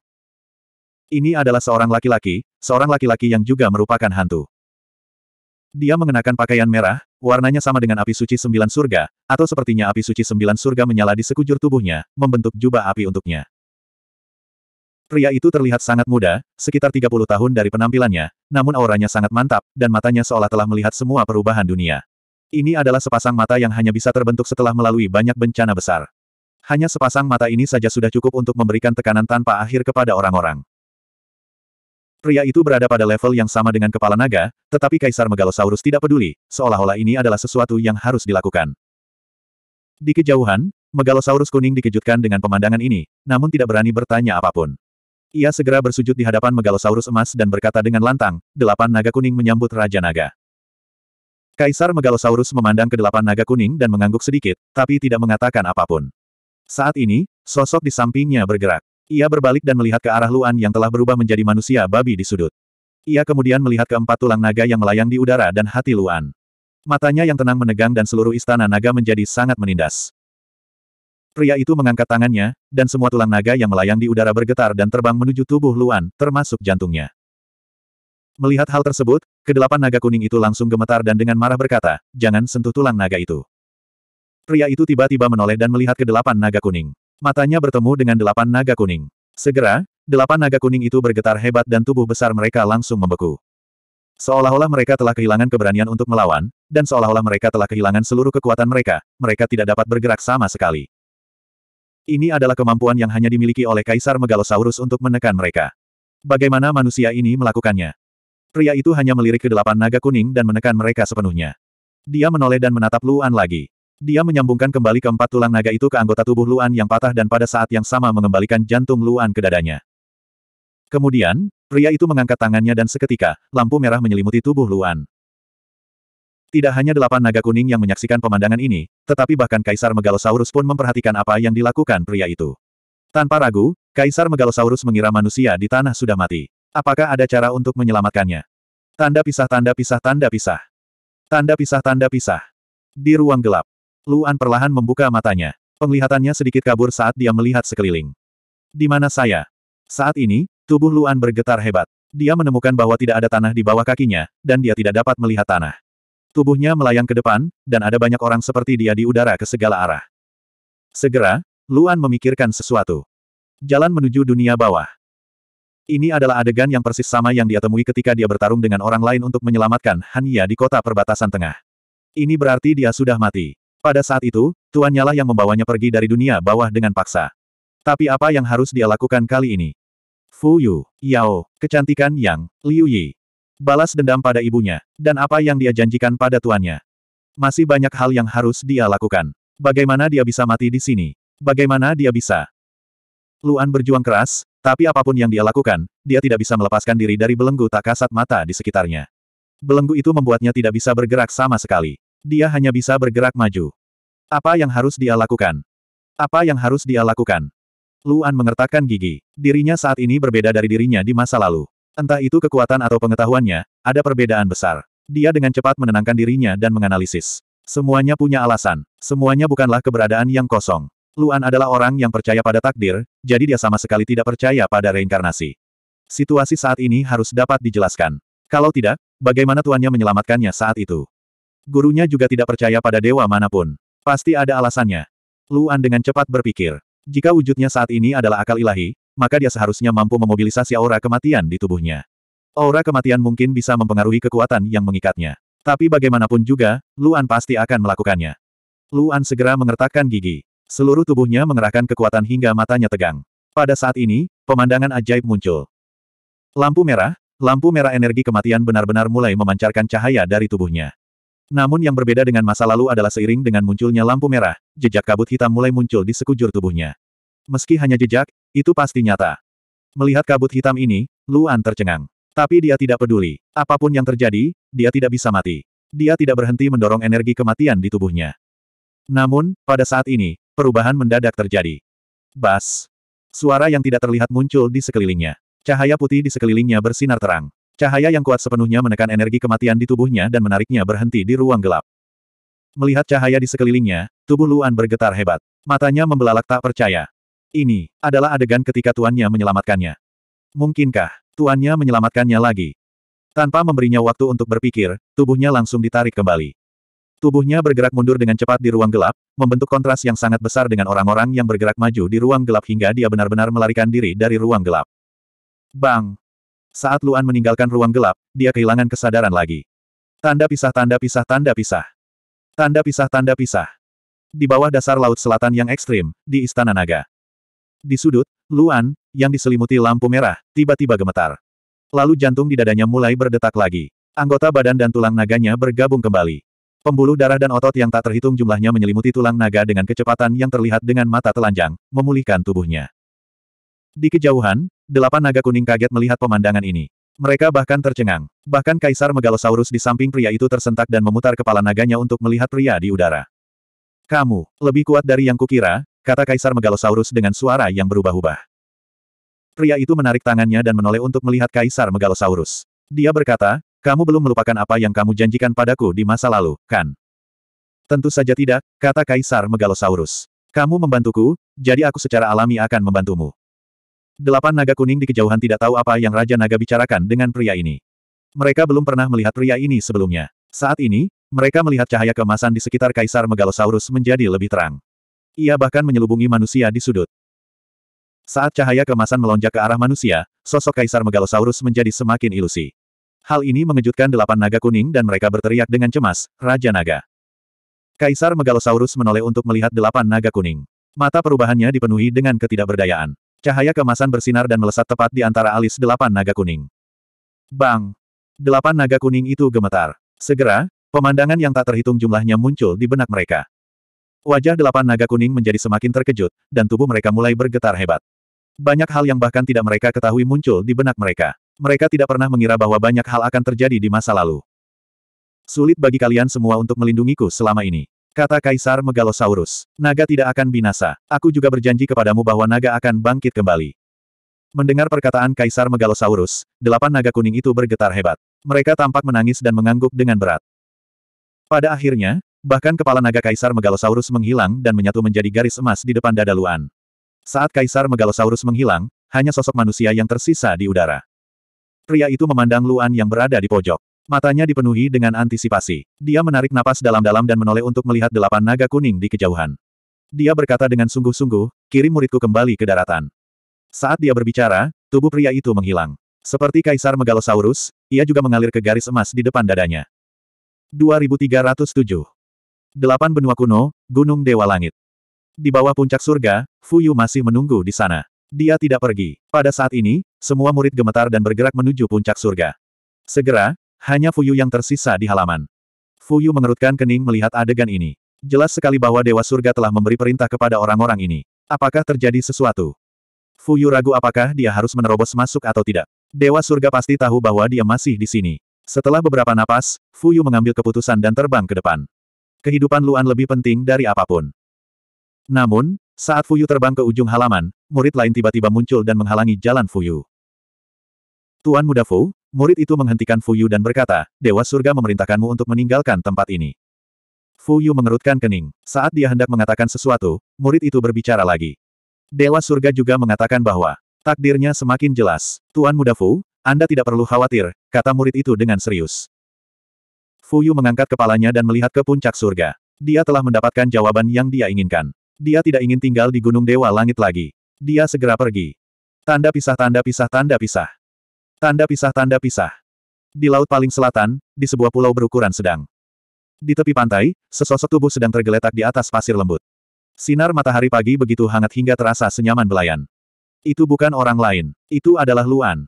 Ini adalah seorang laki-laki, seorang laki-laki yang juga merupakan hantu. Dia mengenakan pakaian merah, warnanya sama dengan api suci sembilan surga, atau sepertinya api suci sembilan surga menyala di sekujur tubuhnya, membentuk jubah api untuknya. Pria itu terlihat sangat muda, sekitar 30 tahun dari penampilannya, namun auranya sangat mantap, dan matanya seolah telah melihat semua perubahan dunia. Ini adalah sepasang mata yang hanya bisa terbentuk setelah melalui banyak bencana besar. Hanya sepasang mata ini saja sudah cukup untuk memberikan tekanan tanpa akhir kepada orang-orang. Pria itu berada pada level yang sama dengan kepala naga, tetapi Kaisar Megalosaurus tidak peduli, seolah-olah ini adalah sesuatu yang harus dilakukan. Di kejauhan, Megalosaurus kuning dikejutkan dengan pemandangan ini, namun tidak berani bertanya apapun. Ia segera bersujud di hadapan Megalosaurus emas dan berkata dengan lantang, delapan naga kuning menyambut Raja Naga. Kaisar Megalosaurus memandang ke delapan naga kuning dan mengangguk sedikit, tapi tidak mengatakan apapun. Saat ini, sosok di sampingnya bergerak. Ia berbalik dan melihat ke arah Luan yang telah berubah menjadi manusia babi di sudut. Ia kemudian melihat keempat tulang naga yang melayang di udara dan hati Luan. Matanya yang tenang menegang dan seluruh istana naga menjadi sangat menindas. Pria itu mengangkat tangannya, dan semua tulang naga yang melayang di udara bergetar dan terbang menuju tubuh Luan, termasuk jantungnya. Melihat hal tersebut, kedelapan naga kuning itu langsung gemetar dan dengan marah berkata, jangan sentuh tulang naga itu. Pria itu tiba-tiba menoleh dan melihat kedelapan naga kuning. Matanya bertemu dengan delapan naga kuning. Segera, delapan naga kuning itu bergetar hebat dan tubuh besar mereka langsung membeku. Seolah-olah mereka telah kehilangan keberanian untuk melawan, dan seolah-olah mereka telah kehilangan seluruh kekuatan mereka, mereka tidak dapat bergerak sama sekali. Ini adalah kemampuan yang hanya dimiliki oleh Kaisar Megalosaurus untuk menekan mereka. Bagaimana manusia ini melakukannya? Pria itu hanya melirik ke delapan naga kuning dan menekan mereka sepenuhnya. Dia menoleh dan menatap Luan lagi. Dia menyambungkan kembali keempat tulang naga itu ke anggota tubuh Luan yang patah dan pada saat yang sama mengembalikan jantung Luan ke dadanya. Kemudian, pria itu mengangkat tangannya dan seketika, lampu merah menyelimuti tubuh Luan. Tidak hanya delapan naga kuning yang menyaksikan pemandangan ini, tetapi bahkan Kaisar Megalosaurus pun memperhatikan apa yang dilakukan pria itu. Tanpa ragu, Kaisar Megalosaurus mengira manusia di tanah sudah mati. Apakah ada cara untuk menyelamatkannya? Tanda pisah tanda pisah tanda pisah. Tanda pisah tanda pisah. Di ruang gelap, Luan perlahan membuka matanya. Penglihatannya sedikit kabur saat dia melihat sekeliling. Di mana saya? Saat ini, tubuh Luan bergetar hebat. Dia menemukan bahwa tidak ada tanah di bawah kakinya, dan dia tidak dapat melihat tanah. Tubuhnya melayang ke depan, dan ada banyak orang seperti dia di udara ke segala arah. Segera, Luan memikirkan sesuatu. Jalan menuju dunia bawah. Ini adalah adegan yang persis sama yang dia temui ketika dia bertarung dengan orang lain untuk menyelamatkan Hania di kota perbatasan tengah. Ini berarti dia sudah mati. Pada saat itu, tuannya lah yang membawanya pergi dari dunia bawah dengan paksa. Tapi apa yang harus dia lakukan kali ini? Fu Yu, Yao, kecantikan Yang, Liu Yi. Balas dendam pada ibunya, dan apa yang dia janjikan pada tuannya. Masih banyak hal yang harus dia lakukan. Bagaimana dia bisa mati di sini? Bagaimana dia bisa? Luan berjuang keras, tapi apapun yang dia lakukan, dia tidak bisa melepaskan diri dari belenggu tak kasat mata di sekitarnya. Belenggu itu membuatnya tidak bisa bergerak sama sekali. Dia hanya bisa bergerak maju. Apa yang harus dia lakukan? Apa yang harus dia lakukan? Luan mengertakkan gigi. Dirinya saat ini berbeda dari dirinya di masa lalu. Entah itu kekuatan atau pengetahuannya, ada perbedaan besar. Dia dengan cepat menenangkan dirinya dan menganalisis. Semuanya punya alasan. Semuanya bukanlah keberadaan yang kosong. Luan adalah orang yang percaya pada takdir, jadi dia sama sekali tidak percaya pada reinkarnasi. Situasi saat ini harus dapat dijelaskan. Kalau tidak, bagaimana tuannya menyelamatkannya saat itu? Gurunya juga tidak percaya pada dewa manapun. Pasti ada alasannya. Luan dengan cepat berpikir. Jika wujudnya saat ini adalah akal ilahi, maka dia seharusnya mampu memobilisasi aura kematian di tubuhnya. Aura kematian mungkin bisa mempengaruhi kekuatan yang mengikatnya. Tapi bagaimanapun juga, Luan pasti akan melakukannya. Luan segera mengertakkan gigi. Seluruh tubuhnya mengerahkan kekuatan hingga matanya tegang. Pada saat ini, pemandangan ajaib muncul. Lampu merah, lampu merah energi kematian benar-benar mulai memancarkan cahaya dari tubuhnya. Namun yang berbeda dengan masa lalu adalah seiring dengan munculnya lampu merah, jejak kabut hitam mulai muncul di sekujur tubuhnya. Meski hanya jejak, itu pasti nyata. Melihat kabut hitam ini, Luan tercengang. Tapi dia tidak peduli. Apapun yang terjadi, dia tidak bisa mati. Dia tidak berhenti mendorong energi kematian di tubuhnya. Namun, pada saat ini, perubahan mendadak terjadi. Bas. Suara yang tidak terlihat muncul di sekelilingnya. Cahaya putih di sekelilingnya bersinar terang. Cahaya yang kuat sepenuhnya menekan energi kematian di tubuhnya dan menariknya berhenti di ruang gelap. Melihat cahaya di sekelilingnya, tubuh Luan bergetar hebat. Matanya membelalak tak percaya. Ini adalah adegan ketika tuannya menyelamatkannya. Mungkinkah tuannya menyelamatkannya lagi? Tanpa memberinya waktu untuk berpikir, tubuhnya langsung ditarik kembali. Tubuhnya bergerak mundur dengan cepat di ruang gelap, membentuk kontras yang sangat besar dengan orang-orang yang bergerak maju di ruang gelap hingga dia benar-benar melarikan diri dari ruang gelap. Bang! Saat Luan meninggalkan ruang gelap, dia kehilangan kesadaran lagi. Tanda pisah tanda pisah tanda pisah. Tanda pisah tanda pisah. Di bawah dasar laut selatan yang ekstrim, di Istana Naga. Di sudut, Luan, yang diselimuti lampu merah, tiba-tiba gemetar. Lalu jantung di dadanya mulai berdetak lagi. Anggota badan dan tulang naganya bergabung kembali. Pembuluh darah dan otot yang tak terhitung jumlahnya menyelimuti tulang naga dengan kecepatan yang terlihat dengan mata telanjang, memulihkan tubuhnya. Di kejauhan, delapan naga kuning kaget melihat pemandangan ini. Mereka bahkan tercengang. Bahkan Kaisar Megalosaurus di samping pria itu tersentak dan memutar kepala naganya untuk melihat pria di udara. Kamu, lebih kuat dari yang kukira, kata Kaisar Megalosaurus dengan suara yang berubah-ubah. Pria itu menarik tangannya dan menoleh untuk melihat Kaisar Megalosaurus. Dia berkata, kamu belum melupakan apa yang kamu janjikan padaku di masa lalu, kan? Tentu saja tidak, kata Kaisar Megalosaurus. Kamu membantuku, jadi aku secara alami akan membantumu. Delapan naga kuning di kejauhan tidak tahu apa yang Raja Naga bicarakan dengan pria ini. Mereka belum pernah melihat pria ini sebelumnya. Saat ini, mereka melihat cahaya kemasan di sekitar Kaisar Megalosaurus menjadi lebih terang. Ia bahkan menyelubungi manusia di sudut. Saat cahaya kemasan melonjak ke arah manusia, sosok Kaisar Megalosaurus menjadi semakin ilusi. Hal ini mengejutkan delapan naga kuning dan mereka berteriak dengan cemas, Raja Naga. Kaisar Megalosaurus menoleh untuk melihat delapan naga kuning. Mata perubahannya dipenuhi dengan ketidakberdayaan. Cahaya kemasan bersinar dan melesat tepat di antara alis delapan naga kuning. Bang! Delapan naga kuning itu gemetar. Segera, pemandangan yang tak terhitung jumlahnya muncul di benak mereka. Wajah delapan naga kuning menjadi semakin terkejut, dan tubuh mereka mulai bergetar hebat. Banyak hal yang bahkan tidak mereka ketahui muncul di benak mereka. Mereka tidak pernah mengira bahwa banyak hal akan terjadi di masa lalu. Sulit bagi kalian semua untuk melindungiku selama ini. Kata Kaisar Megalosaurus. Naga tidak akan binasa. Aku juga berjanji kepadamu bahwa naga akan bangkit kembali. Mendengar perkataan Kaisar Megalosaurus, delapan naga kuning itu bergetar hebat. Mereka tampak menangis dan mengangguk dengan berat. Pada akhirnya, bahkan kepala naga Kaisar Megalosaurus menghilang dan menyatu menjadi garis emas di depan dada Luan. Saat Kaisar Megalosaurus menghilang, hanya sosok manusia yang tersisa di udara. Pria itu memandang Luan yang berada di pojok. Matanya dipenuhi dengan antisipasi. Dia menarik napas dalam-dalam dan menoleh untuk melihat delapan naga kuning di kejauhan. Dia berkata dengan sungguh-sungguh, kirim muridku kembali ke daratan. Saat dia berbicara, tubuh pria itu menghilang. Seperti kaisar Megalosaurus, ia juga mengalir ke garis emas di depan dadanya. 2307 Delapan benua kuno, Gunung Dewa Langit. Di bawah puncak surga, Fuyu masih menunggu di sana. Dia tidak pergi. Pada saat ini, semua murid gemetar dan bergerak menuju puncak surga. Segera, hanya Fuyu yang tersisa di halaman. Fuyu mengerutkan kening melihat adegan ini. Jelas sekali bahwa Dewa Surga telah memberi perintah kepada orang-orang ini. Apakah terjadi sesuatu? Fuyu ragu apakah dia harus menerobos masuk atau tidak. Dewa Surga pasti tahu bahwa dia masih di sini. Setelah beberapa napas, Fuyu mengambil keputusan dan terbang ke depan. Kehidupan Luan lebih penting dari apapun. Namun, saat Fuyu terbang ke ujung halaman, murid lain tiba-tiba muncul dan menghalangi jalan Fuyu. Tuan Muda Fu, Murid itu menghentikan Fuyu dan berkata, Dewa Surga memerintahkanmu untuk meninggalkan tempat ini. Fuyu mengerutkan kening. Saat dia hendak mengatakan sesuatu, murid itu berbicara lagi. Dewa Surga juga mengatakan bahwa takdirnya semakin jelas. Tuan Muda Fu, Anda tidak perlu khawatir, kata murid itu dengan serius. Fuyu mengangkat kepalanya dan melihat ke puncak surga. Dia telah mendapatkan jawaban yang dia inginkan. Dia tidak ingin tinggal di Gunung Dewa Langit lagi. Dia segera pergi. Tanda pisah tanda pisah tanda pisah. Tanda pisah-tanda pisah. Di laut paling selatan, di sebuah pulau berukuran sedang. Di tepi pantai, sesosok tubuh sedang tergeletak di atas pasir lembut. Sinar matahari pagi begitu hangat hingga terasa senyaman belayan. Itu bukan orang lain, itu adalah Luan.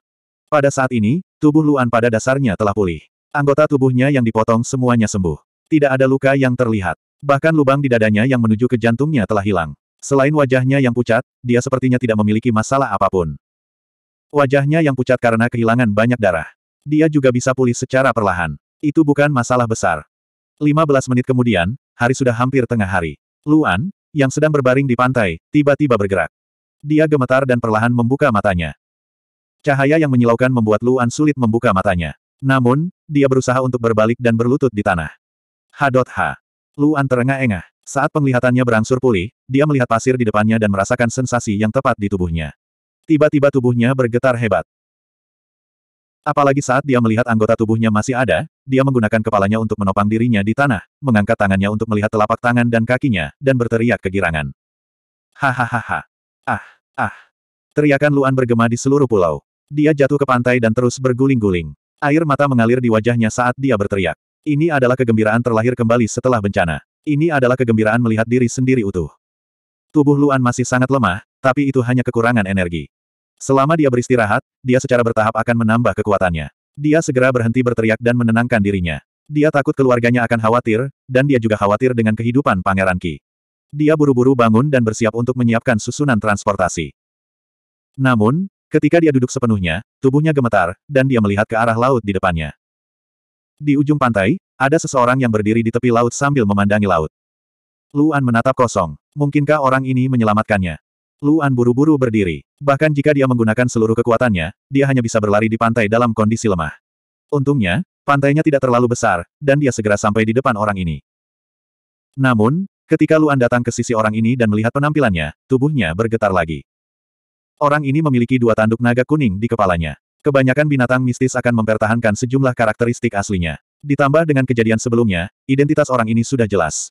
Pada saat ini, tubuh Luan pada dasarnya telah pulih. Anggota tubuhnya yang dipotong semuanya sembuh. Tidak ada luka yang terlihat. Bahkan lubang di dadanya yang menuju ke jantungnya telah hilang. Selain wajahnya yang pucat, dia sepertinya tidak memiliki masalah apapun. Wajahnya yang pucat karena kehilangan banyak darah. Dia juga bisa pulih secara perlahan. Itu bukan masalah besar. 15 menit kemudian, hari sudah hampir tengah hari. Luan, yang sedang berbaring di pantai, tiba-tiba bergerak. Dia gemetar dan perlahan membuka matanya. Cahaya yang menyilaukan membuat Luan sulit membuka matanya. Namun, dia berusaha untuk berbalik dan berlutut di tanah. Hadot ha. Luan terengah-engah. Saat penglihatannya berangsur pulih, dia melihat pasir di depannya dan merasakan sensasi yang tepat di tubuhnya. Tiba-tiba tubuhnya bergetar hebat. Apalagi saat dia melihat anggota tubuhnya masih ada, dia menggunakan kepalanya untuk menopang dirinya di tanah, mengangkat tangannya untuk melihat telapak tangan dan kakinya, dan berteriak kegirangan. Hahaha. Ah, ah. Teriakan Luan bergema di seluruh pulau. Dia jatuh ke pantai dan terus berguling-guling. Air mata mengalir di wajahnya saat dia berteriak. Ini adalah kegembiraan terlahir kembali setelah bencana. Ini adalah kegembiraan melihat diri sendiri utuh. Tubuh Luan masih sangat lemah, tapi itu hanya kekurangan energi. Selama dia beristirahat, dia secara bertahap akan menambah kekuatannya. Dia segera berhenti berteriak dan menenangkan dirinya. Dia takut keluarganya akan khawatir, dan dia juga khawatir dengan kehidupan Pangeran Ki. Dia buru-buru bangun dan bersiap untuk menyiapkan susunan transportasi. Namun, ketika dia duduk sepenuhnya, tubuhnya gemetar, dan dia melihat ke arah laut di depannya. Di ujung pantai, ada seseorang yang berdiri di tepi laut sambil memandangi laut. Luan menatap kosong. Mungkinkah orang ini menyelamatkannya? Luan buru-buru berdiri. Bahkan jika dia menggunakan seluruh kekuatannya, dia hanya bisa berlari di pantai dalam kondisi lemah. Untungnya, pantainya tidak terlalu besar, dan dia segera sampai di depan orang ini. Namun, ketika Luan datang ke sisi orang ini dan melihat penampilannya, tubuhnya bergetar lagi. Orang ini memiliki dua tanduk naga kuning di kepalanya. Kebanyakan binatang mistis akan mempertahankan sejumlah karakteristik aslinya. Ditambah dengan kejadian sebelumnya, identitas orang ini sudah jelas.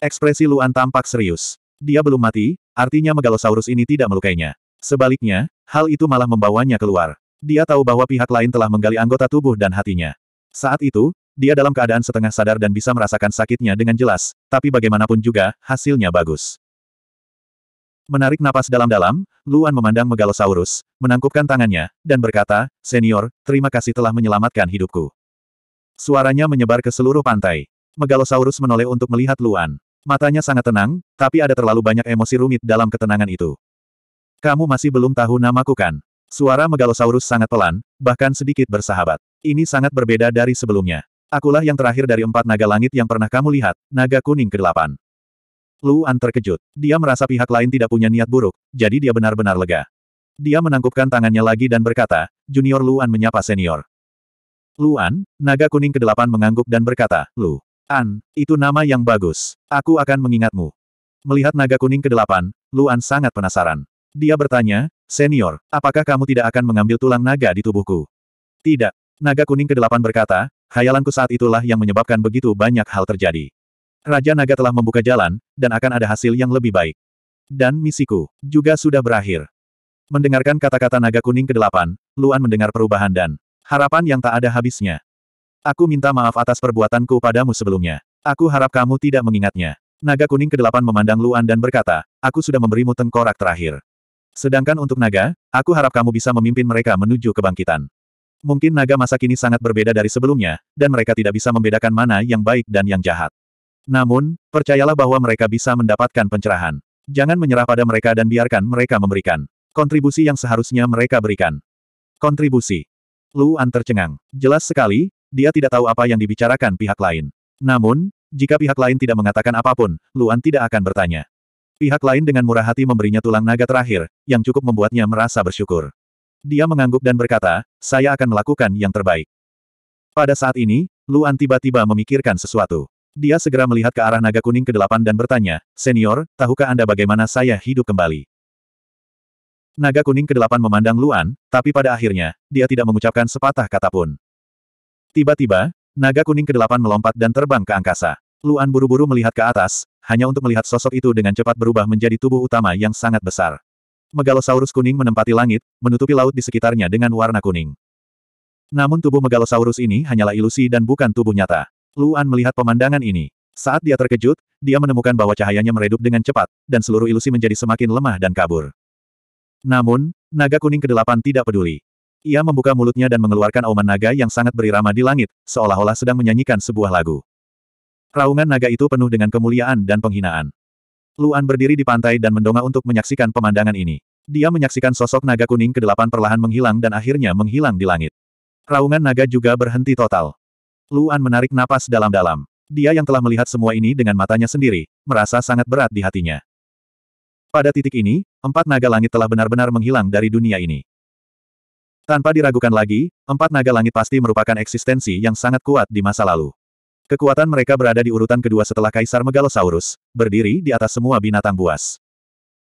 Ekspresi Luan tampak serius. Dia belum mati, artinya megalosaurus ini tidak melukainya. Sebaliknya, hal itu malah membawanya keluar. Dia tahu bahwa pihak lain telah menggali anggota tubuh dan hatinya. Saat itu, dia dalam keadaan setengah sadar dan bisa merasakan sakitnya dengan jelas, tapi bagaimanapun juga, hasilnya bagus. Menarik napas dalam-dalam, Luan memandang Megalosaurus, menangkupkan tangannya, dan berkata, Senior, terima kasih telah menyelamatkan hidupku. Suaranya menyebar ke seluruh pantai. Megalosaurus menoleh untuk melihat Luan. Matanya sangat tenang, tapi ada terlalu banyak emosi rumit dalam ketenangan itu. Kamu masih belum tahu namaku kan? Suara Megalosaurus sangat pelan, bahkan sedikit bersahabat. Ini sangat berbeda dari sebelumnya. Akulah yang terakhir dari empat naga langit yang pernah kamu lihat, naga kuning ke-8. Luan terkejut. Dia merasa pihak lain tidak punya niat buruk, jadi dia benar-benar lega. Dia menangkupkan tangannya lagi dan berkata, Junior Luan menyapa senior. Luan, naga kuning ke-8 mengangguk dan berkata, Lu. An, itu nama yang bagus. Aku akan mengingatmu. Melihat naga kuning ke-8, Luan sangat penasaran. Dia bertanya, Senior, apakah kamu tidak akan mengambil tulang naga di tubuhku? Tidak. Naga kuning ke-8 berkata, Hayalanku saat itulah yang menyebabkan begitu banyak hal terjadi. Raja Naga telah membuka jalan, dan akan ada hasil yang lebih baik. Dan misiku, juga sudah berakhir. Mendengarkan kata-kata naga kuning ke-8, Luan mendengar perubahan dan harapan yang tak ada habisnya. Aku minta maaf atas perbuatanku padamu sebelumnya. Aku harap kamu tidak mengingatnya. Naga kuning ke delapan memandang Luan dan berkata, aku sudah memberimu tengkorak terakhir. Sedangkan untuk naga, aku harap kamu bisa memimpin mereka menuju kebangkitan. Mungkin naga masa kini sangat berbeda dari sebelumnya, dan mereka tidak bisa membedakan mana yang baik dan yang jahat. Namun, percayalah bahwa mereka bisa mendapatkan pencerahan. Jangan menyerah pada mereka dan biarkan mereka memberikan kontribusi yang seharusnya mereka berikan. Kontribusi. Luan tercengang. Jelas sekali, dia tidak tahu apa yang dibicarakan pihak lain. Namun, jika pihak lain tidak mengatakan apapun, Luan tidak akan bertanya. Pihak lain dengan murah hati memberinya tulang naga terakhir, yang cukup membuatnya merasa bersyukur. Dia mengangguk dan berkata, saya akan melakukan yang terbaik. Pada saat ini, Luan tiba-tiba memikirkan sesuatu. Dia segera melihat ke arah naga kuning ke-8 dan bertanya, Senior, tahukah Anda bagaimana saya hidup kembali? Naga kuning ke-8 memandang Luan, tapi pada akhirnya, dia tidak mengucapkan sepatah kata pun. Tiba-tiba, naga kuning kedelapan melompat dan terbang ke angkasa. Luan buru-buru melihat ke atas, hanya untuk melihat sosok itu dengan cepat berubah menjadi tubuh utama yang sangat besar. Megalosaurus kuning menempati langit, menutupi laut di sekitarnya dengan warna kuning. Namun tubuh Megalosaurus ini hanyalah ilusi dan bukan tubuh nyata. Luan melihat pemandangan ini. Saat dia terkejut, dia menemukan bahwa cahayanya meredup dengan cepat, dan seluruh ilusi menjadi semakin lemah dan kabur. Namun, naga kuning kedelapan tidak peduli. Ia membuka mulutnya dan mengeluarkan auman naga yang sangat berirama di langit, seolah-olah sedang menyanyikan sebuah lagu. Raungan naga itu penuh dengan kemuliaan dan penghinaan. Luan berdiri di pantai dan mendongak untuk menyaksikan pemandangan ini. Dia menyaksikan sosok naga kuning ke kedelapan perlahan menghilang dan akhirnya menghilang di langit. Raungan naga juga berhenti total. Luan menarik napas dalam-dalam. Dia yang telah melihat semua ini dengan matanya sendiri, merasa sangat berat di hatinya. Pada titik ini, empat naga langit telah benar-benar menghilang dari dunia ini. Tanpa diragukan lagi, empat naga langit pasti merupakan eksistensi yang sangat kuat di masa lalu. Kekuatan mereka berada di urutan kedua setelah Kaisar Megalosaurus, berdiri di atas semua binatang buas.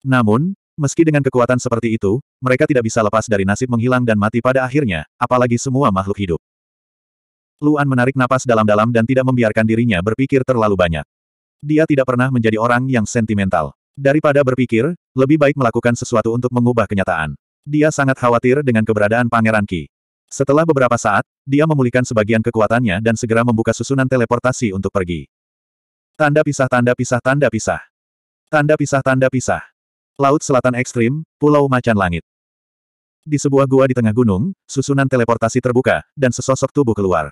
Namun, meski dengan kekuatan seperti itu, mereka tidak bisa lepas dari nasib menghilang dan mati pada akhirnya, apalagi semua makhluk hidup. Luan menarik napas dalam-dalam dan tidak membiarkan dirinya berpikir terlalu banyak. Dia tidak pernah menjadi orang yang sentimental. Daripada berpikir, lebih baik melakukan sesuatu untuk mengubah kenyataan. Dia sangat khawatir dengan keberadaan Pangeran Ki. Setelah beberapa saat, dia memulihkan sebagian kekuatannya dan segera membuka susunan teleportasi untuk pergi. Tanda pisah tanda pisah tanda pisah. Tanda pisah tanda pisah. Laut Selatan Ekstrim, Pulau Macan Langit. Di sebuah gua di tengah gunung, susunan teleportasi terbuka, dan sesosok tubuh keluar.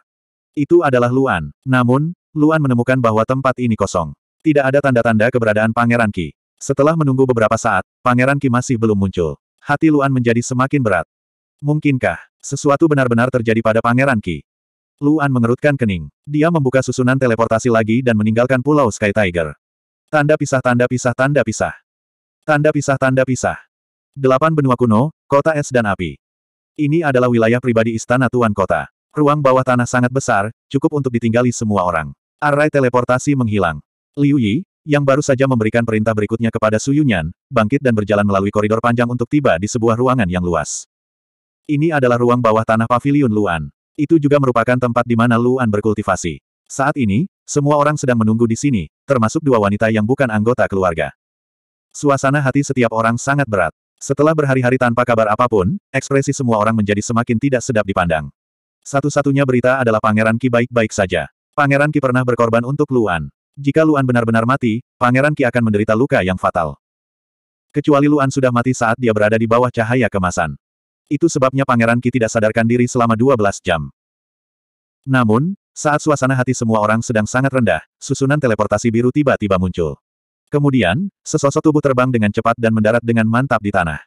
Itu adalah Luan. Namun, Luan menemukan bahwa tempat ini kosong. Tidak ada tanda-tanda keberadaan Pangeran Ki. Setelah menunggu beberapa saat, Pangeran Ki masih belum muncul. Hati Luan menjadi semakin berat. Mungkinkah, sesuatu benar-benar terjadi pada Pangeran Ki? Luan mengerutkan kening. Dia membuka susunan teleportasi lagi dan meninggalkan pulau Sky Tiger. Tanda pisah tanda pisah tanda pisah. Tanda pisah tanda pisah. Delapan benua kuno, kota es dan api. Ini adalah wilayah pribadi istana Tuan Kota. Ruang bawah tanah sangat besar, cukup untuk ditinggali semua orang. Array teleportasi menghilang. Liu Yi, yang baru saja memberikan perintah berikutnya kepada Su Yunyan, bangkit dan berjalan melalui koridor panjang untuk tiba di sebuah ruangan yang luas. Ini adalah ruang bawah tanah pavilion Luan. Itu juga merupakan tempat di mana Luan berkultivasi. Saat ini, semua orang sedang menunggu di sini, termasuk dua wanita yang bukan anggota keluarga. Suasana hati setiap orang sangat berat. Setelah berhari-hari tanpa kabar apapun, ekspresi semua orang menjadi semakin tidak sedap dipandang. Satu-satunya berita adalah Pangeran Ki baik-baik saja. Pangeran Ki pernah berkorban untuk Luan. Jika Luan benar-benar mati, Pangeran Ki akan menderita luka yang fatal. Kecuali Luan sudah mati saat dia berada di bawah cahaya kemasan. Itu sebabnya Pangeran Ki tidak sadarkan diri selama 12 jam. Namun, saat suasana hati semua orang sedang sangat rendah, susunan teleportasi biru tiba-tiba muncul. Kemudian, sesosok tubuh terbang dengan cepat dan mendarat dengan mantap di tanah.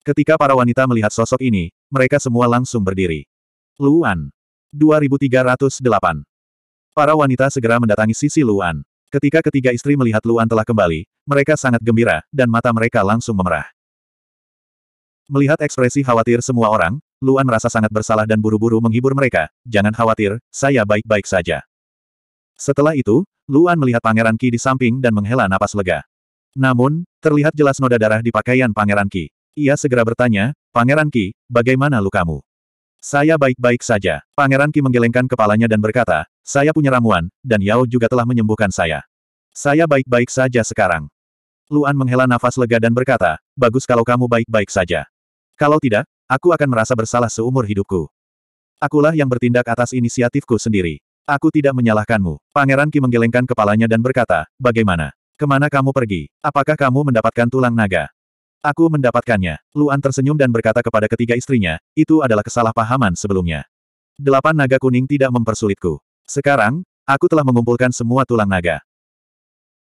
Ketika para wanita melihat sosok ini, mereka semua langsung berdiri. Luan. 2308 Para wanita segera mendatangi sisi Luan. Ketika ketiga istri melihat Luan telah kembali, mereka sangat gembira, dan mata mereka langsung memerah. Melihat ekspresi khawatir semua orang, Luan merasa sangat bersalah dan buru-buru menghibur mereka, jangan khawatir, saya baik-baik saja. Setelah itu, Luan melihat Pangeran Ki di samping dan menghela napas lega. Namun, terlihat jelas noda darah di pakaian Pangeran Ki. Ia segera bertanya, Pangeran Ki, bagaimana lukamu? Saya baik-baik saja. Pangeran Ki menggelengkan kepalanya dan berkata, saya punya ramuan, dan Yao juga telah menyembuhkan saya. Saya baik-baik saja sekarang. Luan menghela nafas lega dan berkata, bagus kalau kamu baik-baik saja. Kalau tidak, aku akan merasa bersalah seumur hidupku. Akulah yang bertindak atas inisiatifku sendiri. Aku tidak menyalahkanmu. Pangeran Ki menggelengkan kepalanya dan berkata, bagaimana? Kemana kamu pergi? Apakah kamu mendapatkan tulang naga? Aku mendapatkannya. Luan tersenyum dan berkata kepada ketiga istrinya, itu adalah kesalahpahaman sebelumnya. Delapan naga kuning tidak mempersulitku. Sekarang, aku telah mengumpulkan semua tulang naga.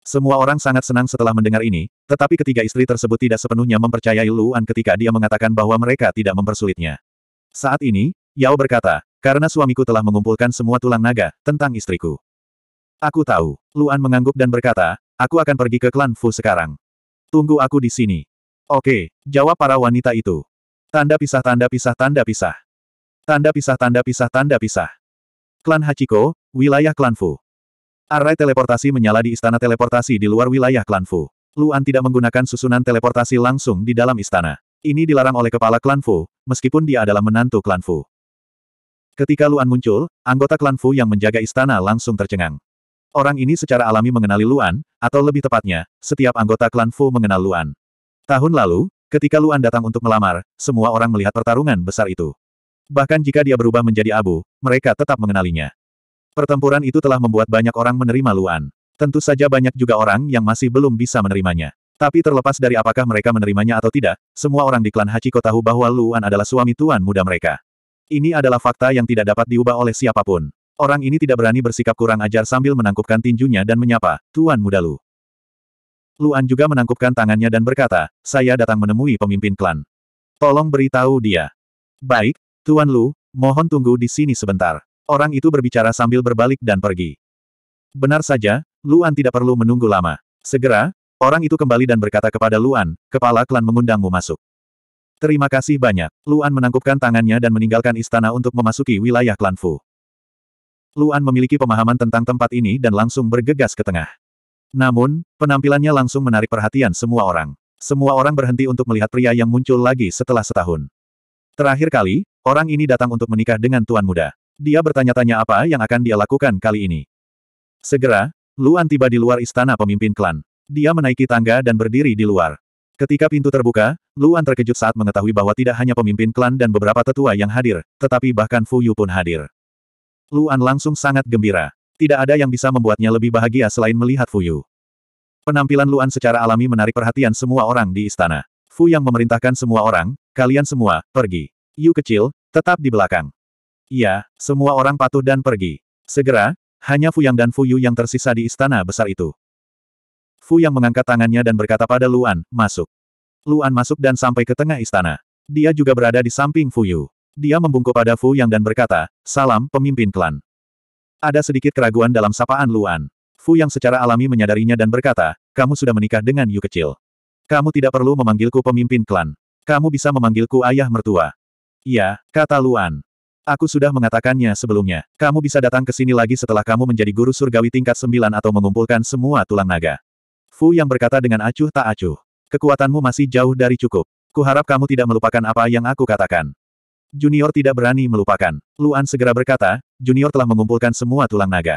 Semua orang sangat senang setelah mendengar ini, tetapi ketiga istri tersebut tidak sepenuhnya mempercayai Luan ketika dia mengatakan bahwa mereka tidak mempersulitnya. Saat ini, Yao berkata, karena suamiku telah mengumpulkan semua tulang naga, tentang istriku. Aku tahu. Luan mengangguk dan berkata, aku akan pergi ke klan Fu sekarang. Tunggu aku di sini. Oke, jawab para wanita itu. Tanda pisah tanda pisah tanda pisah. Tanda pisah tanda pisah tanda pisah. Klan Hachiko, wilayah klan Fu. Array teleportasi menyala di istana teleportasi di luar wilayah klan Fu. Luan tidak menggunakan susunan teleportasi langsung di dalam istana. Ini dilarang oleh kepala klan Fu, meskipun dia adalah menantu klan Fu. Ketika Luan muncul, anggota klan Fu yang menjaga istana langsung tercengang. Orang ini secara alami mengenali Luan, atau lebih tepatnya, setiap anggota klan Fu mengenal Luan. Tahun lalu, ketika Luan datang untuk melamar, semua orang melihat pertarungan besar itu. Bahkan jika dia berubah menjadi abu, mereka tetap mengenalinya. Pertempuran itu telah membuat banyak orang menerima Luan. Tentu saja banyak juga orang yang masih belum bisa menerimanya. Tapi terlepas dari apakah mereka menerimanya atau tidak, semua orang di klan Hachiko tahu bahwa Luan adalah suami tuan muda mereka. Ini adalah fakta yang tidak dapat diubah oleh siapapun. Orang ini tidak berani bersikap kurang ajar sambil menangkupkan tinjunya dan menyapa, Tuan Muda Lu. Luan juga menangkupkan tangannya dan berkata, saya datang menemui pemimpin klan. Tolong beritahu dia. Baik, Tuan Lu, mohon tunggu di sini sebentar. Orang itu berbicara sambil berbalik dan pergi. Benar saja, Luan tidak perlu menunggu lama. Segera, orang itu kembali dan berkata kepada Luan, kepala klan mengundangmu masuk. Terima kasih banyak. Luan menangkupkan tangannya dan meninggalkan istana untuk memasuki wilayah klan Fu. Luan memiliki pemahaman tentang tempat ini dan langsung bergegas ke tengah. Namun, penampilannya langsung menarik perhatian semua orang. Semua orang berhenti untuk melihat pria yang muncul lagi setelah setahun. Terakhir kali, orang ini datang untuk menikah dengan tuan muda. Dia bertanya-tanya apa yang akan dia lakukan kali ini. Segera, Luan tiba di luar istana pemimpin klan. Dia menaiki tangga dan berdiri di luar. Ketika pintu terbuka, Luan terkejut saat mengetahui bahwa tidak hanya pemimpin klan dan beberapa tetua yang hadir, tetapi bahkan Fuyu pun hadir. Luan langsung sangat gembira. Tidak ada yang bisa membuatnya lebih bahagia selain melihat Fu Yu. Penampilan Luan secara alami menarik perhatian semua orang di istana. Fu yang memerintahkan semua orang, kalian semua, pergi. Yu kecil, tetap di belakang. Iya, semua orang patuh dan pergi. Segera, hanya Fu Yang dan Fu Yu yang tersisa di istana besar itu. Fu Yang mengangkat tangannya dan berkata pada Luan, masuk. Luan masuk dan sampai ke tengah istana. Dia juga berada di samping Fu Yu. Dia membungkuk pada Fu Yang dan berkata, salam pemimpin klan. Ada sedikit keraguan dalam sapaan Luan. Fu yang secara alami menyadarinya dan berkata, kamu sudah menikah dengan Yu kecil. Kamu tidak perlu memanggilku pemimpin klan. Kamu bisa memanggilku ayah mertua. Iya, kata Luan. Aku sudah mengatakannya sebelumnya. Kamu bisa datang ke sini lagi setelah kamu menjadi guru surgawi tingkat sembilan atau mengumpulkan semua tulang naga. Fu yang berkata dengan acuh tak acuh. Kekuatanmu masih jauh dari cukup. Kuharap kamu tidak melupakan apa yang aku katakan. Junior tidak berani melupakan. Luan segera berkata, Junior telah mengumpulkan semua tulang naga.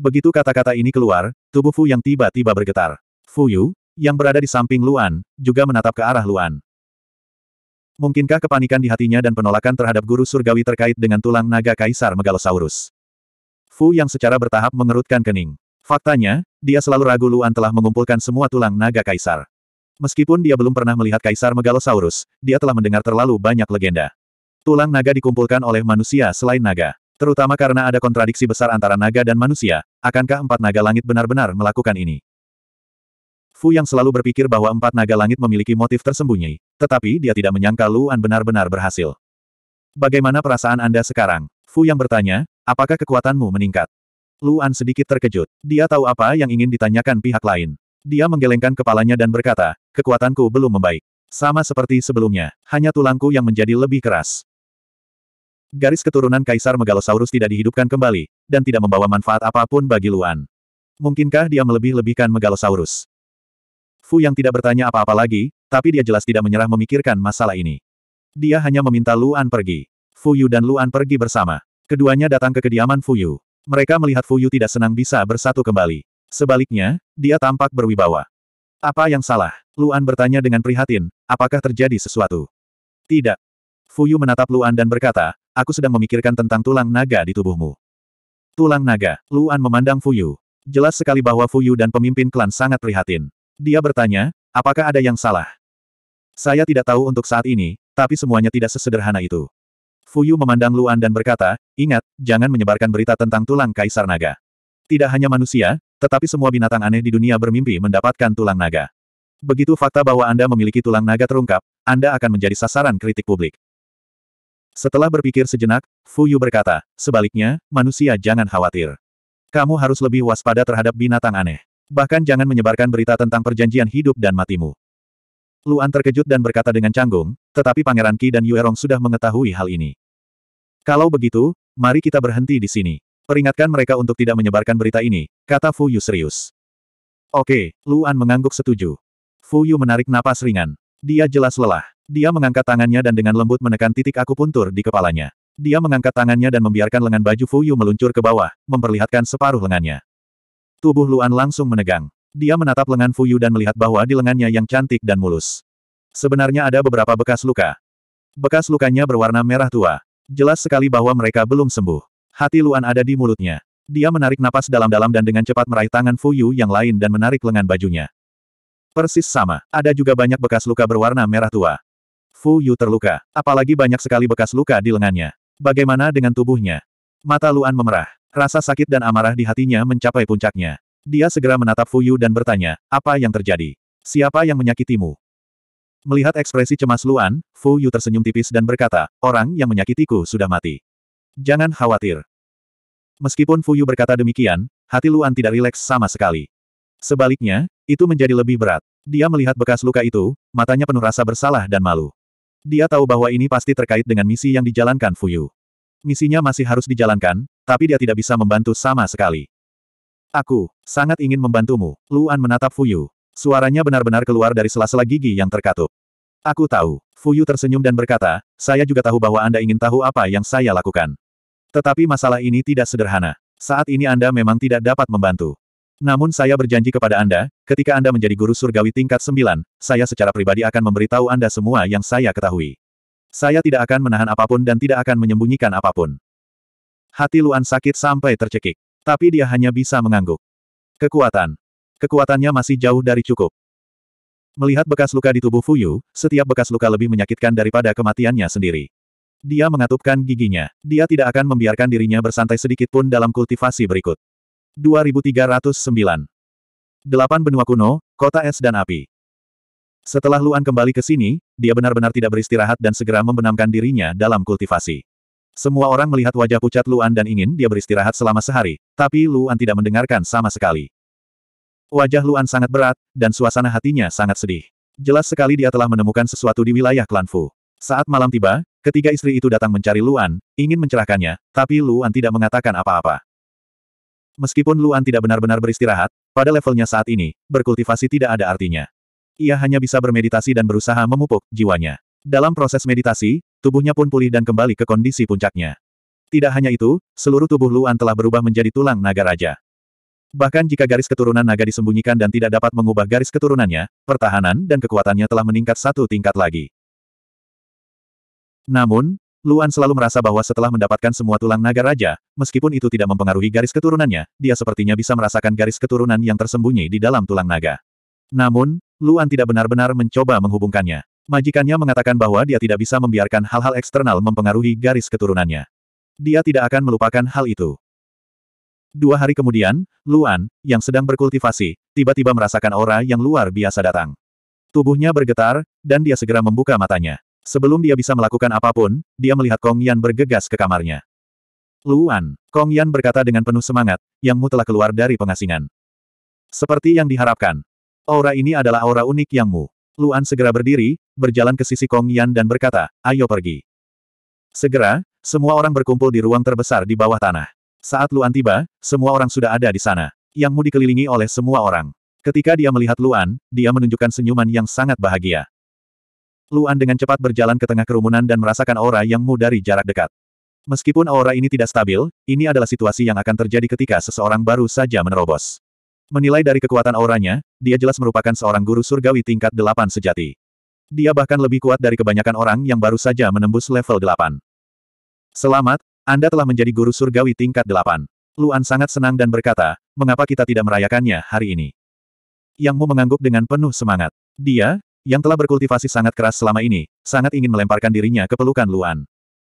Begitu kata-kata ini keluar, tubuh Fu yang tiba-tiba bergetar. Fu Yu, yang berada di samping Luan, juga menatap ke arah Luan. Mungkinkah kepanikan di hatinya dan penolakan terhadap guru surgawi terkait dengan tulang naga Kaisar Megalosaurus? Fu yang secara bertahap mengerutkan kening. Faktanya, dia selalu ragu Luan telah mengumpulkan semua tulang naga Kaisar. Meskipun dia belum pernah melihat Kaisar Megalosaurus, dia telah mendengar terlalu banyak legenda. Tulang naga dikumpulkan oleh manusia selain naga. Terutama karena ada kontradiksi besar antara naga dan manusia, akankah empat naga langit benar-benar melakukan ini? Fu yang selalu berpikir bahwa empat naga langit memiliki motif tersembunyi, tetapi dia tidak menyangka Luan benar-benar berhasil. Bagaimana perasaan Anda sekarang? Fu yang bertanya, apakah kekuatanmu meningkat? Luan sedikit terkejut. Dia tahu apa yang ingin ditanyakan pihak lain. Dia menggelengkan kepalanya dan berkata, kekuatanku belum membaik. Sama seperti sebelumnya, hanya tulangku yang menjadi lebih keras garis keturunan Kaisar Megalosaurus tidak dihidupkan kembali, dan tidak membawa manfaat apapun bagi Luan. Mungkinkah dia melebih-lebihkan Megalosaurus? Fu yang tidak bertanya apa-apa lagi, tapi dia jelas tidak menyerah memikirkan masalah ini. Dia hanya meminta Luan pergi. Fu Yu dan Luan pergi bersama. Keduanya datang ke kediaman Fu Yu. Mereka melihat Fu Yu tidak senang bisa bersatu kembali. Sebaliknya, dia tampak berwibawa. Apa yang salah? Luan bertanya dengan prihatin, apakah terjadi sesuatu? Tidak. Fu Yu menatap Luan dan berkata, aku sedang memikirkan tentang tulang naga di tubuhmu. Tulang naga, Luan memandang Fuyu. Jelas sekali bahwa Fuyu dan pemimpin klan sangat prihatin. Dia bertanya, apakah ada yang salah? Saya tidak tahu untuk saat ini, tapi semuanya tidak sesederhana itu. Fuyu memandang Luan dan berkata, ingat, jangan menyebarkan berita tentang tulang kaisar naga. Tidak hanya manusia, tetapi semua binatang aneh di dunia bermimpi mendapatkan tulang naga. Begitu fakta bahwa Anda memiliki tulang naga terungkap, Anda akan menjadi sasaran kritik publik. Setelah berpikir sejenak, Fu Yu berkata, sebaliknya, manusia jangan khawatir. Kamu harus lebih waspada terhadap binatang aneh. Bahkan jangan menyebarkan berita tentang perjanjian hidup dan matimu. Luan terkejut dan berkata dengan canggung, tetapi Pangeran Qi dan Yuerong sudah mengetahui hal ini. Kalau begitu, mari kita berhenti di sini. Peringatkan mereka untuk tidak menyebarkan berita ini, kata Fu Yu serius. Oke, Luan mengangguk setuju. Fu Yu menarik napas ringan. Dia jelas lelah. Dia mengangkat tangannya dan dengan lembut menekan titik akupuntur di kepalanya. Dia mengangkat tangannya dan membiarkan lengan baju Fuyu meluncur ke bawah, memperlihatkan separuh lengannya. Tubuh Luan langsung menegang. Dia menatap lengan Fuyu dan melihat bahwa di lengannya yang cantik dan mulus. Sebenarnya ada beberapa bekas luka. Bekas lukanya berwarna merah tua. Jelas sekali bahwa mereka belum sembuh. Hati Luan ada di mulutnya. Dia menarik napas dalam-dalam dan dengan cepat meraih tangan Fuyu yang lain dan menarik lengan bajunya. Persis sama, ada juga banyak bekas luka berwarna merah tua. Fu Yu terluka, apalagi banyak sekali bekas luka di lengannya. Bagaimana dengan tubuhnya? Mata Luan memerah. Rasa sakit dan amarah di hatinya mencapai puncaknya. Dia segera menatap Fu Yu dan bertanya, apa yang terjadi? Siapa yang menyakitimu? Melihat ekspresi cemas Luan, Fu Yu tersenyum tipis dan berkata, orang yang menyakitiku sudah mati. Jangan khawatir. Meskipun Fu Yu berkata demikian, hati Luan tidak rileks sama sekali. Sebaliknya, itu menjadi lebih berat. Dia melihat bekas luka itu, matanya penuh rasa bersalah dan malu. Dia tahu bahwa ini pasti terkait dengan misi yang dijalankan Fuyu. Misinya masih harus dijalankan, tapi dia tidak bisa membantu sama sekali. Aku, sangat ingin membantumu, Luan menatap Fuyu. Suaranya benar-benar keluar dari sela-sela gigi yang terkatup. Aku tahu, Fuyu tersenyum dan berkata, saya juga tahu bahwa Anda ingin tahu apa yang saya lakukan. Tetapi masalah ini tidak sederhana. Saat ini Anda memang tidak dapat membantu. Namun saya berjanji kepada Anda, ketika Anda menjadi guru surgawi tingkat 9, saya secara pribadi akan memberitahu Anda semua yang saya ketahui. Saya tidak akan menahan apapun dan tidak akan menyembunyikan apapun. Hati Luan sakit sampai tercekik. Tapi dia hanya bisa mengangguk. Kekuatan. Kekuatannya masih jauh dari cukup. Melihat bekas luka di tubuh Fuyu, setiap bekas luka lebih menyakitkan daripada kematiannya sendiri. Dia mengatupkan giginya. Dia tidak akan membiarkan dirinya bersantai sedikit pun dalam kultivasi berikut. 2309. Delapan benua kuno, kota es dan api. Setelah Luan kembali ke sini, dia benar-benar tidak beristirahat dan segera membenamkan dirinya dalam kultivasi. Semua orang melihat wajah pucat Luan dan ingin dia beristirahat selama sehari, tapi Luan tidak mendengarkan sama sekali. Wajah Luan sangat berat, dan suasana hatinya sangat sedih. Jelas sekali dia telah menemukan sesuatu di wilayah klan Fu. Saat malam tiba, ketiga istri itu datang mencari Luan, ingin mencerahkannya, tapi Luan tidak mengatakan apa-apa. Meskipun Luan tidak benar-benar beristirahat, pada levelnya saat ini, berkultivasi tidak ada artinya. Ia hanya bisa bermeditasi dan berusaha memupuk jiwanya. Dalam proses meditasi, tubuhnya pun pulih dan kembali ke kondisi puncaknya. Tidak hanya itu, seluruh tubuh Luan telah berubah menjadi tulang naga raja. Bahkan jika garis keturunan naga disembunyikan dan tidak dapat mengubah garis keturunannya, pertahanan dan kekuatannya telah meningkat satu tingkat lagi. Namun, Luan selalu merasa bahwa setelah mendapatkan semua tulang naga raja, meskipun itu tidak mempengaruhi garis keturunannya, dia sepertinya bisa merasakan garis keturunan yang tersembunyi di dalam tulang naga. Namun, Luan tidak benar-benar mencoba menghubungkannya. Majikannya mengatakan bahwa dia tidak bisa membiarkan hal-hal eksternal mempengaruhi garis keturunannya. Dia tidak akan melupakan hal itu. Dua hari kemudian, Luan, yang sedang berkultivasi, tiba-tiba merasakan aura yang luar biasa datang. Tubuhnya bergetar, dan dia segera membuka matanya. Sebelum dia bisa melakukan apapun, dia melihat Kong Yan bergegas ke kamarnya. Luan, Kong Yan berkata dengan penuh semangat, Yang Mu telah keluar dari pengasingan. Seperti yang diharapkan. Aura ini adalah aura unik Yang Mu. Luan segera berdiri, berjalan ke sisi Kong Yan dan berkata, ayo pergi. Segera, semua orang berkumpul di ruang terbesar di bawah tanah. Saat Luan tiba, semua orang sudah ada di sana. Yang Mu dikelilingi oleh semua orang. Ketika dia melihat Luan, dia menunjukkan senyuman yang sangat bahagia. Luan dengan cepat berjalan ke tengah kerumunan dan merasakan aura yang mu dari jarak dekat. Meskipun aura ini tidak stabil, ini adalah situasi yang akan terjadi ketika seseorang baru saja menerobos. Menilai dari kekuatan auranya, dia jelas merupakan seorang guru surgawi tingkat 8 sejati. Dia bahkan lebih kuat dari kebanyakan orang yang baru saja menembus level 8. Selamat, Anda telah menjadi guru surgawi tingkat 8. Luan sangat senang dan berkata, mengapa kita tidak merayakannya hari ini? Yang Mu mengangguk dengan penuh semangat. Dia, yang telah berkultivasi sangat keras selama ini, sangat ingin melemparkan dirinya ke pelukan Luan.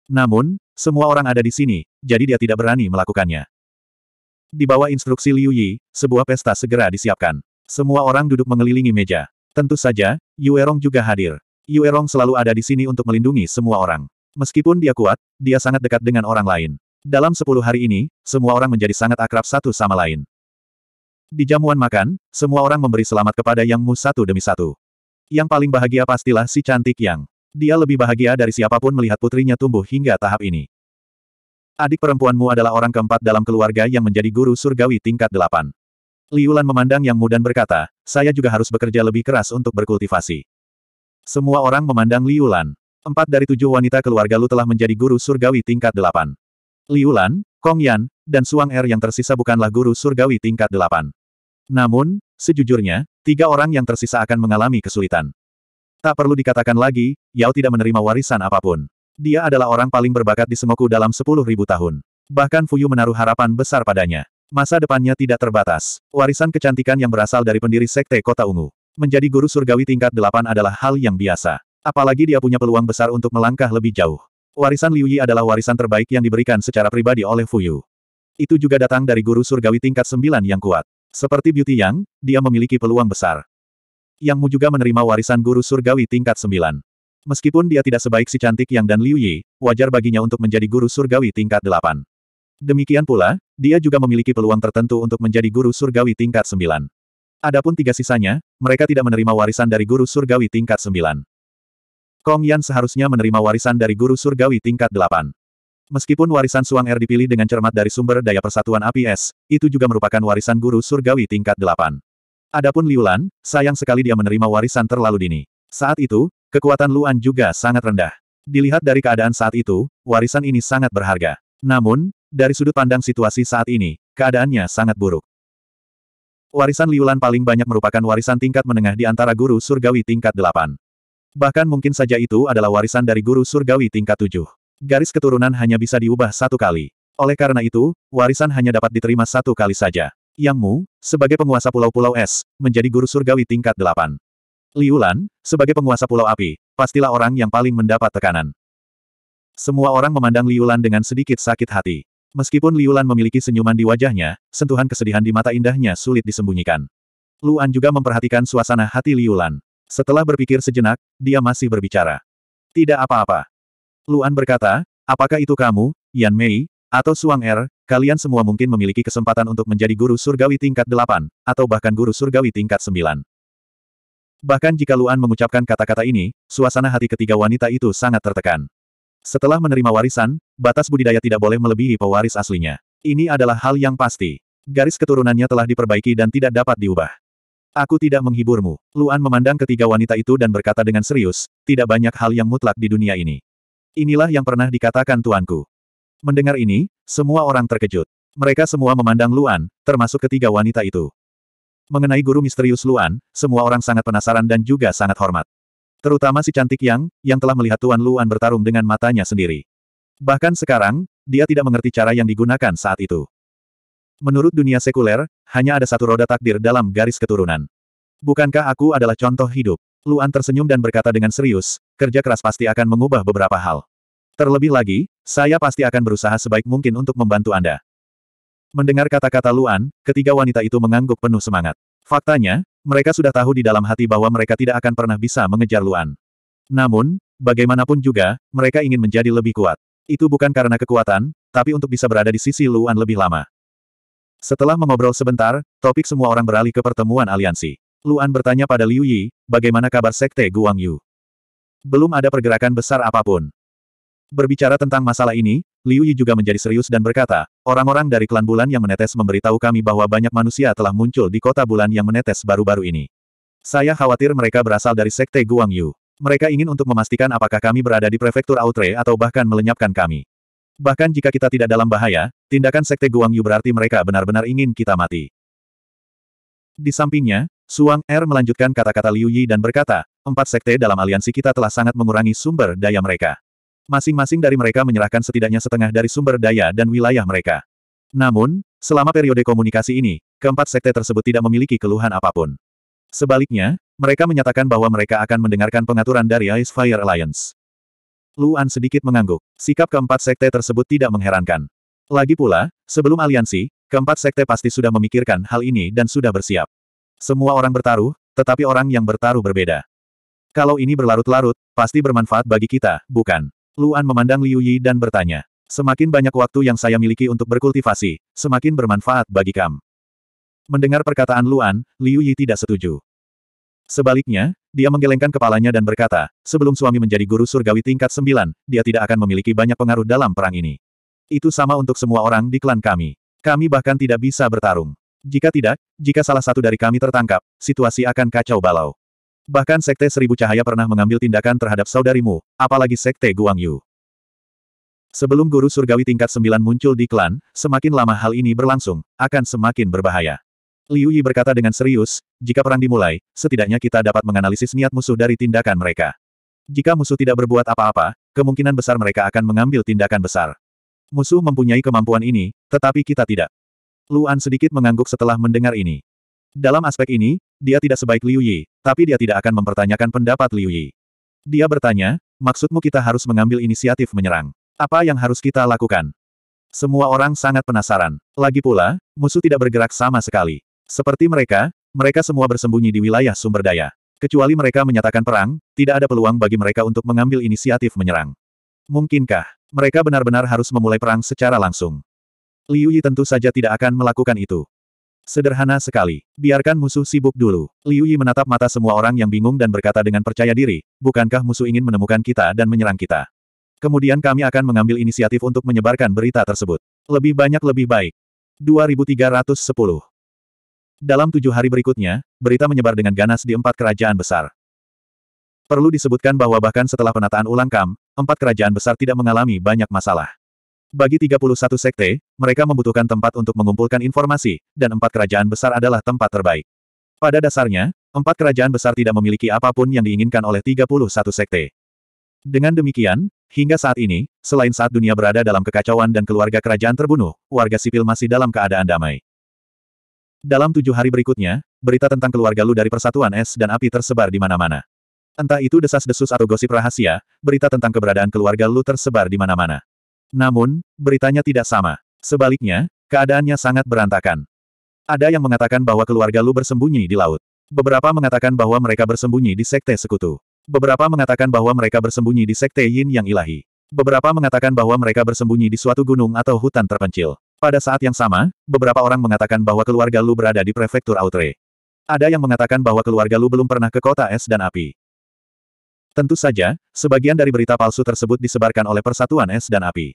Namun, semua orang ada di sini, jadi dia tidak berani melakukannya. Di bawah instruksi Liu Yi, sebuah pesta segera disiapkan. Semua orang duduk mengelilingi meja. Tentu saja, Yuerong juga hadir. Yuerong selalu ada di sini untuk melindungi semua orang. Meskipun dia kuat, dia sangat dekat dengan orang lain. Dalam sepuluh hari ini, semua orang menjadi sangat akrab satu sama lain. Di jamuan makan, semua orang memberi selamat kepada Yang Mu satu demi satu. Yang paling bahagia pastilah si cantik yang. Dia lebih bahagia dari siapapun melihat putrinya tumbuh hingga tahap ini. Adik perempuanmu adalah orang keempat dalam keluarga yang menjadi guru surgawi tingkat delapan. Liulan memandang yang mudan berkata, saya juga harus bekerja lebih keras untuk berkultivasi. Semua orang memandang Liulan. Empat dari tujuh wanita keluarga Lu telah menjadi guru surgawi tingkat delapan. Liulan, Kong Yan, dan Suang Er yang tersisa bukanlah guru surgawi tingkat delapan. Namun, Sejujurnya, tiga orang yang tersisa akan mengalami kesulitan. Tak perlu dikatakan lagi, Yao tidak menerima warisan apapun. Dia adalah orang paling berbakat di Semoku dalam sepuluh ribu tahun. Bahkan Fuyu menaruh harapan besar padanya. Masa depannya tidak terbatas. Warisan kecantikan yang berasal dari pendiri Sekte Kota Ungu. Menjadi guru surgawi tingkat delapan adalah hal yang biasa. Apalagi dia punya peluang besar untuk melangkah lebih jauh. Warisan Liu Yi adalah warisan terbaik yang diberikan secara pribadi oleh Fuyu. Itu juga datang dari guru surgawi tingkat sembilan yang kuat. Seperti Beauty Yang, dia memiliki peluang besar. Yang Mu juga menerima warisan guru surgawi tingkat 9. Meskipun dia tidak sebaik si cantik Yang dan Liu Yi, wajar baginya untuk menjadi guru surgawi tingkat 8. Demikian pula, dia juga memiliki peluang tertentu untuk menjadi guru surgawi tingkat 9. Adapun tiga sisanya, mereka tidak menerima warisan dari guru surgawi tingkat 9. Kong Yan seharusnya menerima warisan dari guru surgawi tingkat 8. Meskipun warisan Suang Er dipilih dengan cermat dari sumber daya persatuan APS, itu juga merupakan warisan guru surgawi tingkat delapan. Adapun Liulan, sayang sekali dia menerima warisan terlalu dini. Saat itu, kekuatan Luan juga sangat rendah. Dilihat dari keadaan saat itu, warisan ini sangat berharga. Namun, dari sudut pandang situasi saat ini, keadaannya sangat buruk. Warisan Liulan paling banyak merupakan warisan tingkat menengah di antara guru surgawi tingkat delapan. Bahkan mungkin saja itu adalah warisan dari guru surgawi tingkat tujuh garis keturunan hanya bisa diubah satu kali. Oleh karena itu, warisan hanya dapat diterima satu kali saja. Yang Mu, sebagai penguasa pulau-pulau es, menjadi guru surgawi tingkat delapan. Liulan, sebagai penguasa pulau api, pastilah orang yang paling mendapat tekanan. Semua orang memandang Liulan dengan sedikit sakit hati. Meskipun Liulan memiliki senyuman di wajahnya, sentuhan kesedihan di mata indahnya sulit disembunyikan. Luan juga memperhatikan suasana hati Liulan. Setelah berpikir sejenak, dia masih berbicara. Tidak apa-apa. Luan berkata, apakah itu kamu, Yan Mei, atau Suang Er, kalian semua mungkin memiliki kesempatan untuk menjadi guru surgawi tingkat 8, atau bahkan guru surgawi tingkat 9. Bahkan jika Luan mengucapkan kata-kata ini, suasana hati ketiga wanita itu sangat tertekan. Setelah menerima warisan, batas budidaya tidak boleh melebihi pewaris aslinya. Ini adalah hal yang pasti. Garis keturunannya telah diperbaiki dan tidak dapat diubah. Aku tidak menghiburmu. Luan memandang ketiga wanita itu dan berkata dengan serius, tidak banyak hal yang mutlak di dunia ini. Inilah yang pernah dikatakan tuanku. Mendengar ini, semua orang terkejut. Mereka semua memandang Luan, termasuk ketiga wanita itu. Mengenai guru misterius Luan, semua orang sangat penasaran dan juga sangat hormat. Terutama si cantik Yang, yang telah melihat Tuan Luan bertarung dengan matanya sendiri. Bahkan sekarang, dia tidak mengerti cara yang digunakan saat itu. Menurut dunia sekuler, hanya ada satu roda takdir dalam garis keturunan. Bukankah aku adalah contoh hidup? Luan tersenyum dan berkata dengan serius, kerja keras pasti akan mengubah beberapa hal. Terlebih lagi, saya pasti akan berusaha sebaik mungkin untuk membantu Anda. Mendengar kata-kata Luan, ketiga wanita itu mengangguk penuh semangat. Faktanya, mereka sudah tahu di dalam hati bahwa mereka tidak akan pernah bisa mengejar Luan. Namun, bagaimanapun juga, mereka ingin menjadi lebih kuat. Itu bukan karena kekuatan, tapi untuk bisa berada di sisi Luan lebih lama. Setelah mengobrol sebentar, topik semua orang beralih ke pertemuan aliansi. Luan bertanya pada Liu Yi, bagaimana kabar Sekte Guang Yu? Belum ada pergerakan besar apapun. Berbicara tentang masalah ini, Liu Yi juga menjadi serius dan berkata, orang-orang dari klan bulan yang menetes memberitahu kami bahwa banyak manusia telah muncul di kota bulan yang menetes baru-baru ini. Saya khawatir mereka berasal dari Sekte Guang Yu. Mereka ingin untuk memastikan apakah kami berada di prefektur Outre atau bahkan melenyapkan kami. Bahkan jika kita tidak dalam bahaya, tindakan Sekte Guangyu berarti mereka benar-benar ingin kita mati. Di sampingnya, Suang Er melanjutkan kata-kata Liu Yi dan berkata, empat sekte dalam aliansi kita telah sangat mengurangi sumber daya mereka. Masing-masing dari mereka menyerahkan setidaknya setengah dari sumber daya dan wilayah mereka. Namun, selama periode komunikasi ini, keempat sekte tersebut tidak memiliki keluhan apapun. Sebaliknya, mereka menyatakan bahwa mereka akan mendengarkan pengaturan dari Ice Fire Alliance. Luan sedikit mengangguk. Sikap keempat sekte tersebut tidak mengherankan. Lagi pula, sebelum aliansi, keempat sekte pasti sudah memikirkan hal ini dan sudah bersiap. Semua orang bertaruh, tetapi orang yang bertaruh berbeda. Kalau ini berlarut-larut, pasti bermanfaat bagi kita, bukan? Luan memandang Liu Yi dan bertanya. Semakin banyak waktu yang saya miliki untuk berkultivasi, semakin bermanfaat bagi Kam. Mendengar perkataan Luan, Liu Yi tidak setuju. Sebaliknya, dia menggelengkan kepalanya dan berkata, sebelum suami menjadi guru surgawi tingkat sembilan, dia tidak akan memiliki banyak pengaruh dalam perang ini. Itu sama untuk semua orang di klan kami. Kami bahkan tidak bisa bertarung. Jika tidak, jika salah satu dari kami tertangkap, situasi akan kacau balau. Bahkan Sekte Seribu Cahaya pernah mengambil tindakan terhadap saudarimu, apalagi Sekte Guangyu. Sebelum guru surgawi tingkat Sembilan muncul di klan, semakin lama hal ini berlangsung, akan semakin berbahaya. Liu Yi berkata dengan serius, jika perang dimulai, setidaknya kita dapat menganalisis niat musuh dari tindakan mereka. Jika musuh tidak berbuat apa-apa, kemungkinan besar mereka akan mengambil tindakan besar. Musuh mempunyai kemampuan ini, tetapi kita tidak. Luan sedikit mengangguk setelah mendengar ini. Dalam aspek ini, dia tidak sebaik Liu Yi, tapi dia tidak akan mempertanyakan pendapat Liu Yi. Dia bertanya, maksudmu kita harus mengambil inisiatif menyerang? Apa yang harus kita lakukan? Semua orang sangat penasaran. Lagi pula, musuh tidak bergerak sama sekali. Seperti mereka, mereka semua bersembunyi di wilayah sumber daya. Kecuali mereka menyatakan perang, tidak ada peluang bagi mereka untuk mengambil inisiatif menyerang. Mungkinkah mereka benar-benar harus memulai perang secara langsung? Liu Yi tentu saja tidak akan melakukan itu. Sederhana sekali. Biarkan musuh sibuk dulu. Liu Yi menatap mata semua orang yang bingung dan berkata dengan percaya diri, bukankah musuh ingin menemukan kita dan menyerang kita? Kemudian kami akan mengambil inisiatif untuk menyebarkan berita tersebut. Lebih banyak lebih baik. 2310 Dalam tujuh hari berikutnya, berita menyebar dengan ganas di empat kerajaan besar. Perlu disebutkan bahwa bahkan setelah penataan ulang KAM, empat kerajaan besar tidak mengalami banyak masalah. Bagi 31 sekte, mereka membutuhkan tempat untuk mengumpulkan informasi, dan empat kerajaan besar adalah tempat terbaik. Pada dasarnya, empat kerajaan besar tidak memiliki apapun yang diinginkan oleh 31 sekte. Dengan demikian, hingga saat ini, selain saat dunia berada dalam kekacauan dan keluarga kerajaan terbunuh, warga sipil masih dalam keadaan damai. Dalam tujuh hari berikutnya, berita tentang keluarga Lu dari Persatuan Es dan Api tersebar di mana-mana. Entah itu desas-desus atau gosip rahasia, berita tentang keberadaan keluarga Lu tersebar di mana-mana. Namun, beritanya tidak sama. Sebaliknya, keadaannya sangat berantakan. Ada yang mengatakan bahwa keluarga Lu bersembunyi di laut. Beberapa mengatakan bahwa mereka bersembunyi di sekte sekutu. Beberapa mengatakan bahwa mereka bersembunyi di sekte Yin Yang Ilahi. Beberapa mengatakan bahwa mereka bersembunyi di suatu gunung atau hutan terpencil. Pada saat yang sama, beberapa orang mengatakan bahwa keluarga Lu berada di prefektur Autre. Ada yang mengatakan bahwa keluarga Lu belum pernah ke kota es dan api. Tentu saja, sebagian dari berita palsu tersebut disebarkan oleh Persatuan Es dan Api.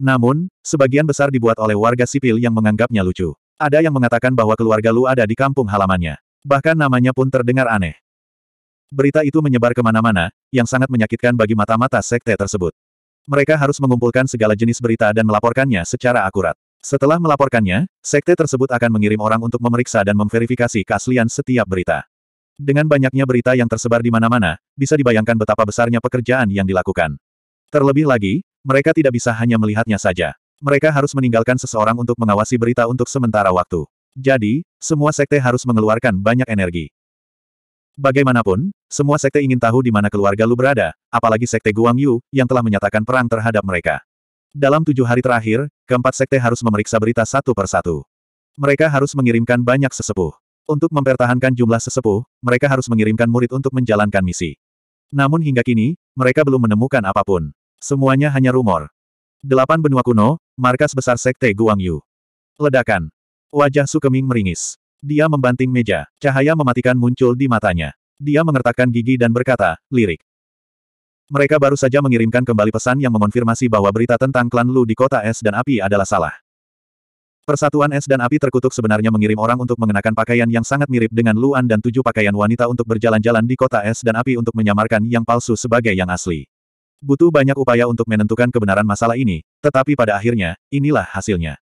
Namun, sebagian besar dibuat oleh warga sipil yang menganggapnya lucu. Ada yang mengatakan bahwa keluarga Lu ada di kampung halamannya. Bahkan namanya pun terdengar aneh. Berita itu menyebar kemana-mana, yang sangat menyakitkan bagi mata-mata sekte tersebut. Mereka harus mengumpulkan segala jenis berita dan melaporkannya secara akurat. Setelah melaporkannya, sekte tersebut akan mengirim orang untuk memeriksa dan memverifikasi keaslian setiap berita. Dengan banyaknya berita yang tersebar di mana-mana, bisa dibayangkan betapa besarnya pekerjaan yang dilakukan. Terlebih lagi, mereka tidak bisa hanya melihatnya saja. Mereka harus meninggalkan seseorang untuk mengawasi berita untuk sementara waktu. Jadi, semua sekte harus mengeluarkan banyak energi. Bagaimanapun, semua sekte ingin tahu di mana keluarga Lu berada, apalagi sekte Guang Yu, yang telah menyatakan perang terhadap mereka. Dalam tujuh hari terakhir, keempat sekte harus memeriksa berita satu per satu. Mereka harus mengirimkan banyak sesepuh. Untuk mempertahankan jumlah sesepuh, mereka harus mengirimkan murid untuk menjalankan misi. Namun hingga kini, mereka belum menemukan apapun. Semuanya hanya rumor. Delapan benua kuno, markas besar sekte Guangyu. Ledakan. Wajah Su Keming meringis. Dia membanting meja. Cahaya mematikan muncul di matanya. Dia mengertakkan gigi dan berkata, lirik. Mereka baru saja mengirimkan kembali pesan yang mengonfirmasi bahwa berita tentang klan Lu di kota es dan api adalah salah. Persatuan es dan api terkutuk sebenarnya mengirim orang untuk mengenakan pakaian yang sangat mirip dengan Luan dan tujuh pakaian wanita untuk berjalan-jalan di kota es dan api untuk menyamarkan yang palsu sebagai yang asli. Butuh banyak upaya untuk menentukan kebenaran masalah ini, tetapi pada akhirnya, inilah hasilnya.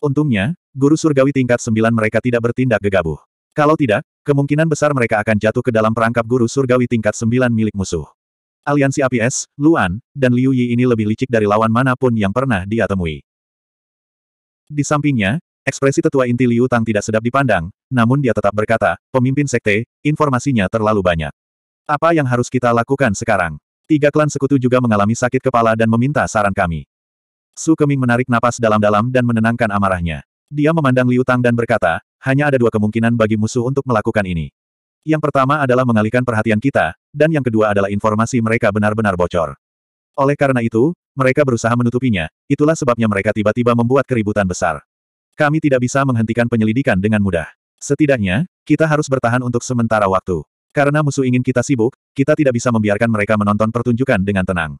Untungnya, guru surgawi tingkat 9 mereka tidak bertindak gegabah. Kalau tidak, kemungkinan besar mereka akan jatuh ke dalam perangkap guru surgawi tingkat 9 milik musuh. Aliansi APS, Luan, dan Liu Yi ini lebih licik dari lawan manapun yang pernah dia temui. Di sampingnya, ekspresi tetua inti Liu Tang tidak sedap dipandang, namun dia tetap berkata, pemimpin sekte, informasinya terlalu banyak. Apa yang harus kita lakukan sekarang? Tiga klan sekutu juga mengalami sakit kepala dan meminta saran kami. Su Keming menarik napas dalam-dalam dan menenangkan amarahnya. Dia memandang Liu Tang dan berkata, hanya ada dua kemungkinan bagi musuh untuk melakukan ini. Yang pertama adalah mengalihkan perhatian kita, dan yang kedua adalah informasi mereka benar-benar bocor. Oleh karena itu, mereka berusaha menutupinya, itulah sebabnya mereka tiba-tiba membuat keributan besar. Kami tidak bisa menghentikan penyelidikan dengan mudah. Setidaknya, kita harus bertahan untuk sementara waktu. Karena musuh ingin kita sibuk, kita tidak bisa membiarkan mereka menonton pertunjukan dengan tenang.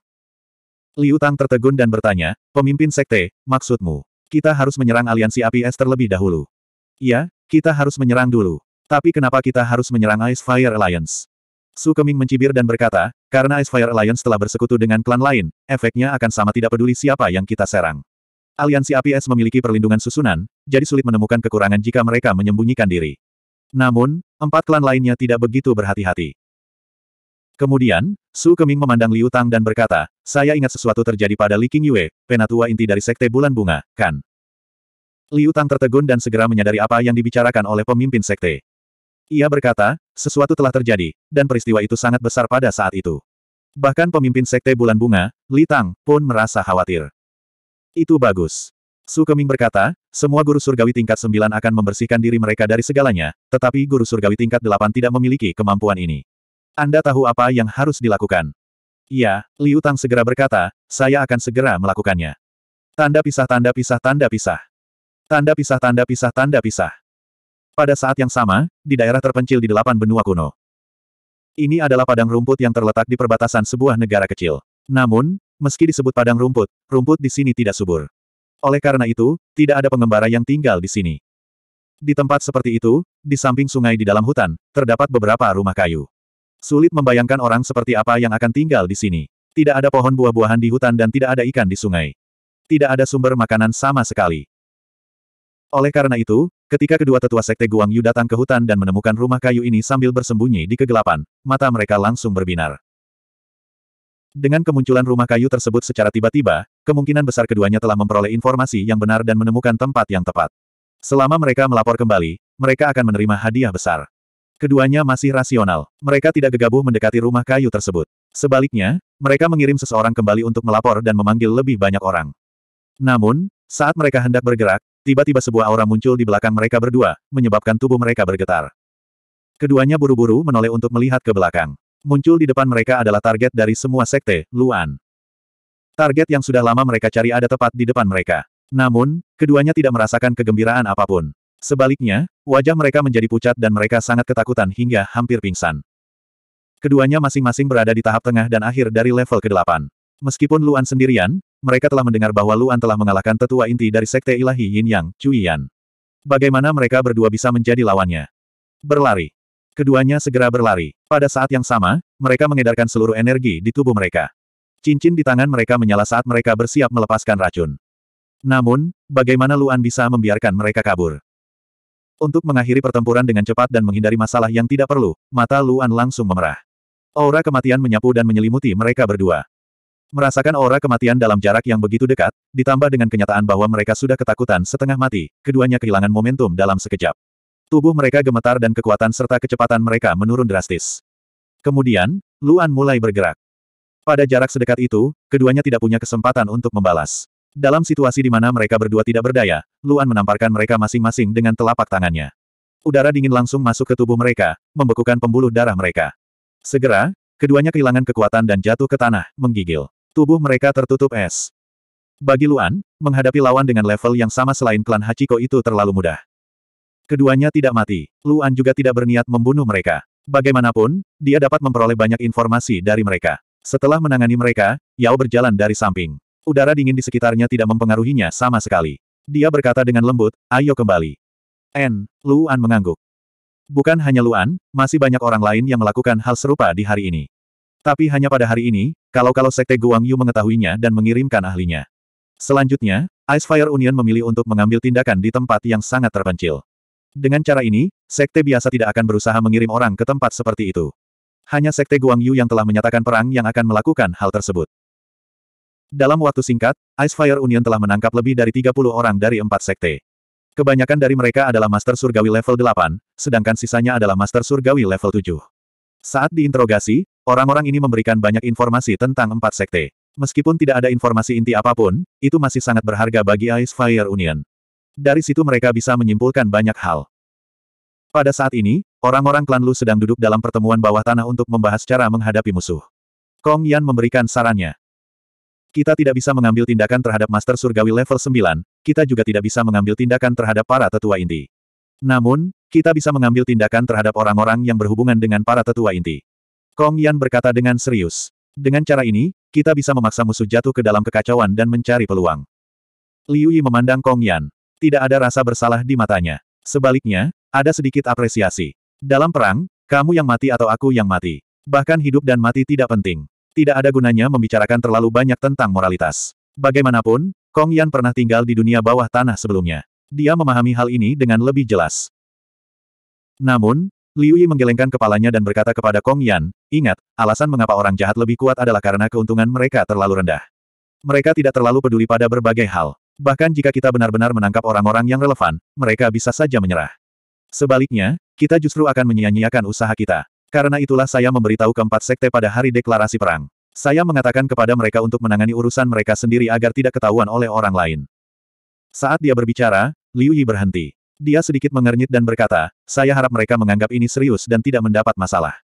Liu Tang tertegun dan bertanya, pemimpin sekte, maksudmu, kita harus menyerang aliansi api es terlebih dahulu. Ya, kita harus menyerang dulu. Tapi kenapa kita harus menyerang Ice Fire Alliance? Su Keming mencibir dan berkata, karena Ice Fire Alliance telah bersekutu dengan klan lain, efeknya akan sama tidak peduli siapa yang kita serang. Aliansi APS memiliki perlindungan susunan, jadi sulit menemukan kekurangan jika mereka menyembunyikan diri. Namun, empat klan lainnya tidak begitu berhati-hati. Kemudian, Su Keming memandang Liu Tang dan berkata, saya ingat sesuatu terjadi pada Li Yue, penatua inti dari Sekte Bulan Bunga, kan? Liu Tang tertegun dan segera menyadari apa yang dibicarakan oleh pemimpin Sekte. Ia berkata, sesuatu telah terjadi, dan peristiwa itu sangat besar pada saat itu. Bahkan pemimpin Sekte Bulan Bunga, Li Tang, pun merasa khawatir. Itu bagus. Su Keming berkata, semua guru surgawi tingkat 9 akan membersihkan diri mereka dari segalanya, tetapi guru surgawi tingkat 8 tidak memiliki kemampuan ini. Anda tahu apa yang harus dilakukan. Ya, Liu Tang segera berkata, saya akan segera melakukannya. Tanda pisah tanda pisah tanda pisah. Tanda pisah tanda pisah tanda pisah. Pada saat yang sama, di daerah terpencil di delapan benua kuno. Ini adalah padang rumput yang terletak di perbatasan sebuah negara kecil. Namun, meski disebut padang rumput, rumput di sini tidak subur. Oleh karena itu, tidak ada pengembara yang tinggal di sini. Di tempat seperti itu, di samping sungai di dalam hutan, terdapat beberapa rumah kayu. Sulit membayangkan orang seperti apa yang akan tinggal di sini. Tidak ada pohon buah-buahan di hutan dan tidak ada ikan di sungai. Tidak ada sumber makanan sama sekali. Oleh karena itu, ketika kedua tetua sekte Guang Yu datang ke hutan dan menemukan rumah kayu ini sambil bersembunyi di kegelapan, mata mereka langsung berbinar. Dengan kemunculan rumah kayu tersebut secara tiba-tiba, kemungkinan besar keduanya telah memperoleh informasi yang benar dan menemukan tempat yang tepat. Selama mereka melapor kembali, mereka akan menerima hadiah besar. Keduanya masih rasional. Mereka tidak gegabah mendekati rumah kayu tersebut. Sebaliknya, mereka mengirim seseorang kembali untuk melapor dan memanggil lebih banyak orang. Namun, saat mereka hendak bergerak, tiba-tiba sebuah aura muncul di belakang mereka berdua, menyebabkan tubuh mereka bergetar. Keduanya buru-buru menoleh untuk melihat ke belakang. Muncul di depan mereka adalah target dari semua sekte, Luan. Target yang sudah lama mereka cari ada tepat di depan mereka. Namun, keduanya tidak merasakan kegembiraan apapun. Sebaliknya, wajah mereka menjadi pucat dan mereka sangat ketakutan hingga hampir pingsan. Keduanya masing-masing berada di tahap tengah dan akhir dari level ke-8. Meskipun Luan sendirian, mereka telah mendengar bahwa Luan telah mengalahkan tetua inti dari sekte ilahi Yin Yang, Cui Yan. Bagaimana mereka berdua bisa menjadi lawannya? Berlari. Keduanya segera berlari. Pada saat yang sama, mereka mengedarkan seluruh energi di tubuh mereka. Cincin di tangan mereka menyala saat mereka bersiap melepaskan racun. Namun, bagaimana Luan bisa membiarkan mereka kabur? Untuk mengakhiri pertempuran dengan cepat dan menghindari masalah yang tidak perlu, mata Luan langsung memerah. Aura kematian menyapu dan menyelimuti mereka berdua. Merasakan aura kematian dalam jarak yang begitu dekat, ditambah dengan kenyataan bahwa mereka sudah ketakutan setengah mati, keduanya kehilangan momentum dalam sekejap. Tubuh mereka gemetar dan kekuatan serta kecepatan mereka menurun drastis. Kemudian, Luan mulai bergerak. Pada jarak sedekat itu, keduanya tidak punya kesempatan untuk membalas. Dalam situasi di mana mereka berdua tidak berdaya, Luan menamparkan mereka masing-masing dengan telapak tangannya. Udara dingin langsung masuk ke tubuh mereka, membekukan pembuluh darah mereka. Segera, keduanya kehilangan kekuatan dan jatuh ke tanah, menggigil. Tubuh mereka tertutup es. Bagi Luan, menghadapi lawan dengan level yang sama selain klan Hachiko itu terlalu mudah. Keduanya tidak mati. Luan juga tidak berniat membunuh mereka. Bagaimanapun, dia dapat memperoleh banyak informasi dari mereka. Setelah menangani mereka, Yao berjalan dari samping. Udara dingin di sekitarnya tidak mempengaruhinya sama sekali. Dia berkata dengan lembut, ayo kembali. N. Luan mengangguk. Bukan hanya Luan, masih banyak orang lain yang melakukan hal serupa di hari ini. Tapi hanya pada hari ini, kalau-kalau Sekte Guang Yu mengetahuinya dan mengirimkan ahlinya. Selanjutnya, Ice Fire Union memilih untuk mengambil tindakan di tempat yang sangat terpencil. Dengan cara ini, sekte biasa tidak akan berusaha mengirim orang ke tempat seperti itu. Hanya sekte Guangyu yang telah menyatakan perang yang akan melakukan hal tersebut. Dalam waktu singkat, Ice Fire Union telah menangkap lebih dari 30 orang dari empat sekte. Kebanyakan dari mereka adalah Master Surgawi level 8, sedangkan sisanya adalah Master Surgawi level 7. Saat diinterogasi, orang-orang ini memberikan banyak informasi tentang empat sekte. Meskipun tidak ada informasi inti apapun, itu masih sangat berharga bagi Ice Fire Union. Dari situ mereka bisa menyimpulkan banyak hal. Pada saat ini, orang-orang klan Lu sedang duduk dalam pertemuan bawah tanah untuk membahas cara menghadapi musuh. Kong Yan memberikan sarannya. Kita tidak bisa mengambil tindakan terhadap Master Surgawi level 9, kita juga tidak bisa mengambil tindakan terhadap para tetua inti. Namun, kita bisa mengambil tindakan terhadap orang-orang yang berhubungan dengan para tetua inti. Kong Yan berkata dengan serius. Dengan cara ini, kita bisa memaksa musuh jatuh ke dalam kekacauan dan mencari peluang. Liu Yi memandang Kong Yan. Tidak ada rasa bersalah di matanya. Sebaliknya, ada sedikit apresiasi. Dalam perang, kamu yang mati atau aku yang mati. Bahkan hidup dan mati tidak penting. Tidak ada gunanya membicarakan terlalu banyak tentang moralitas. Bagaimanapun, Kong Yan pernah tinggal di dunia bawah tanah sebelumnya. Dia memahami hal ini dengan lebih jelas. Namun, Liu Yi menggelengkan kepalanya dan berkata kepada Kong Yan, ingat, alasan mengapa orang jahat lebih kuat adalah karena keuntungan mereka terlalu rendah. Mereka tidak terlalu peduli pada berbagai hal. Bahkan jika kita benar-benar menangkap orang-orang yang relevan, mereka bisa saja menyerah. Sebaliknya, kita justru akan menyia-nyiakan usaha kita. Karena itulah saya memberitahu keempat sekte pada hari deklarasi perang. Saya mengatakan kepada mereka untuk menangani urusan mereka sendiri agar tidak ketahuan oleh orang lain. Saat dia berbicara, Liu Yi berhenti. Dia sedikit mengernyit dan berkata, saya harap mereka menganggap ini serius dan tidak mendapat masalah.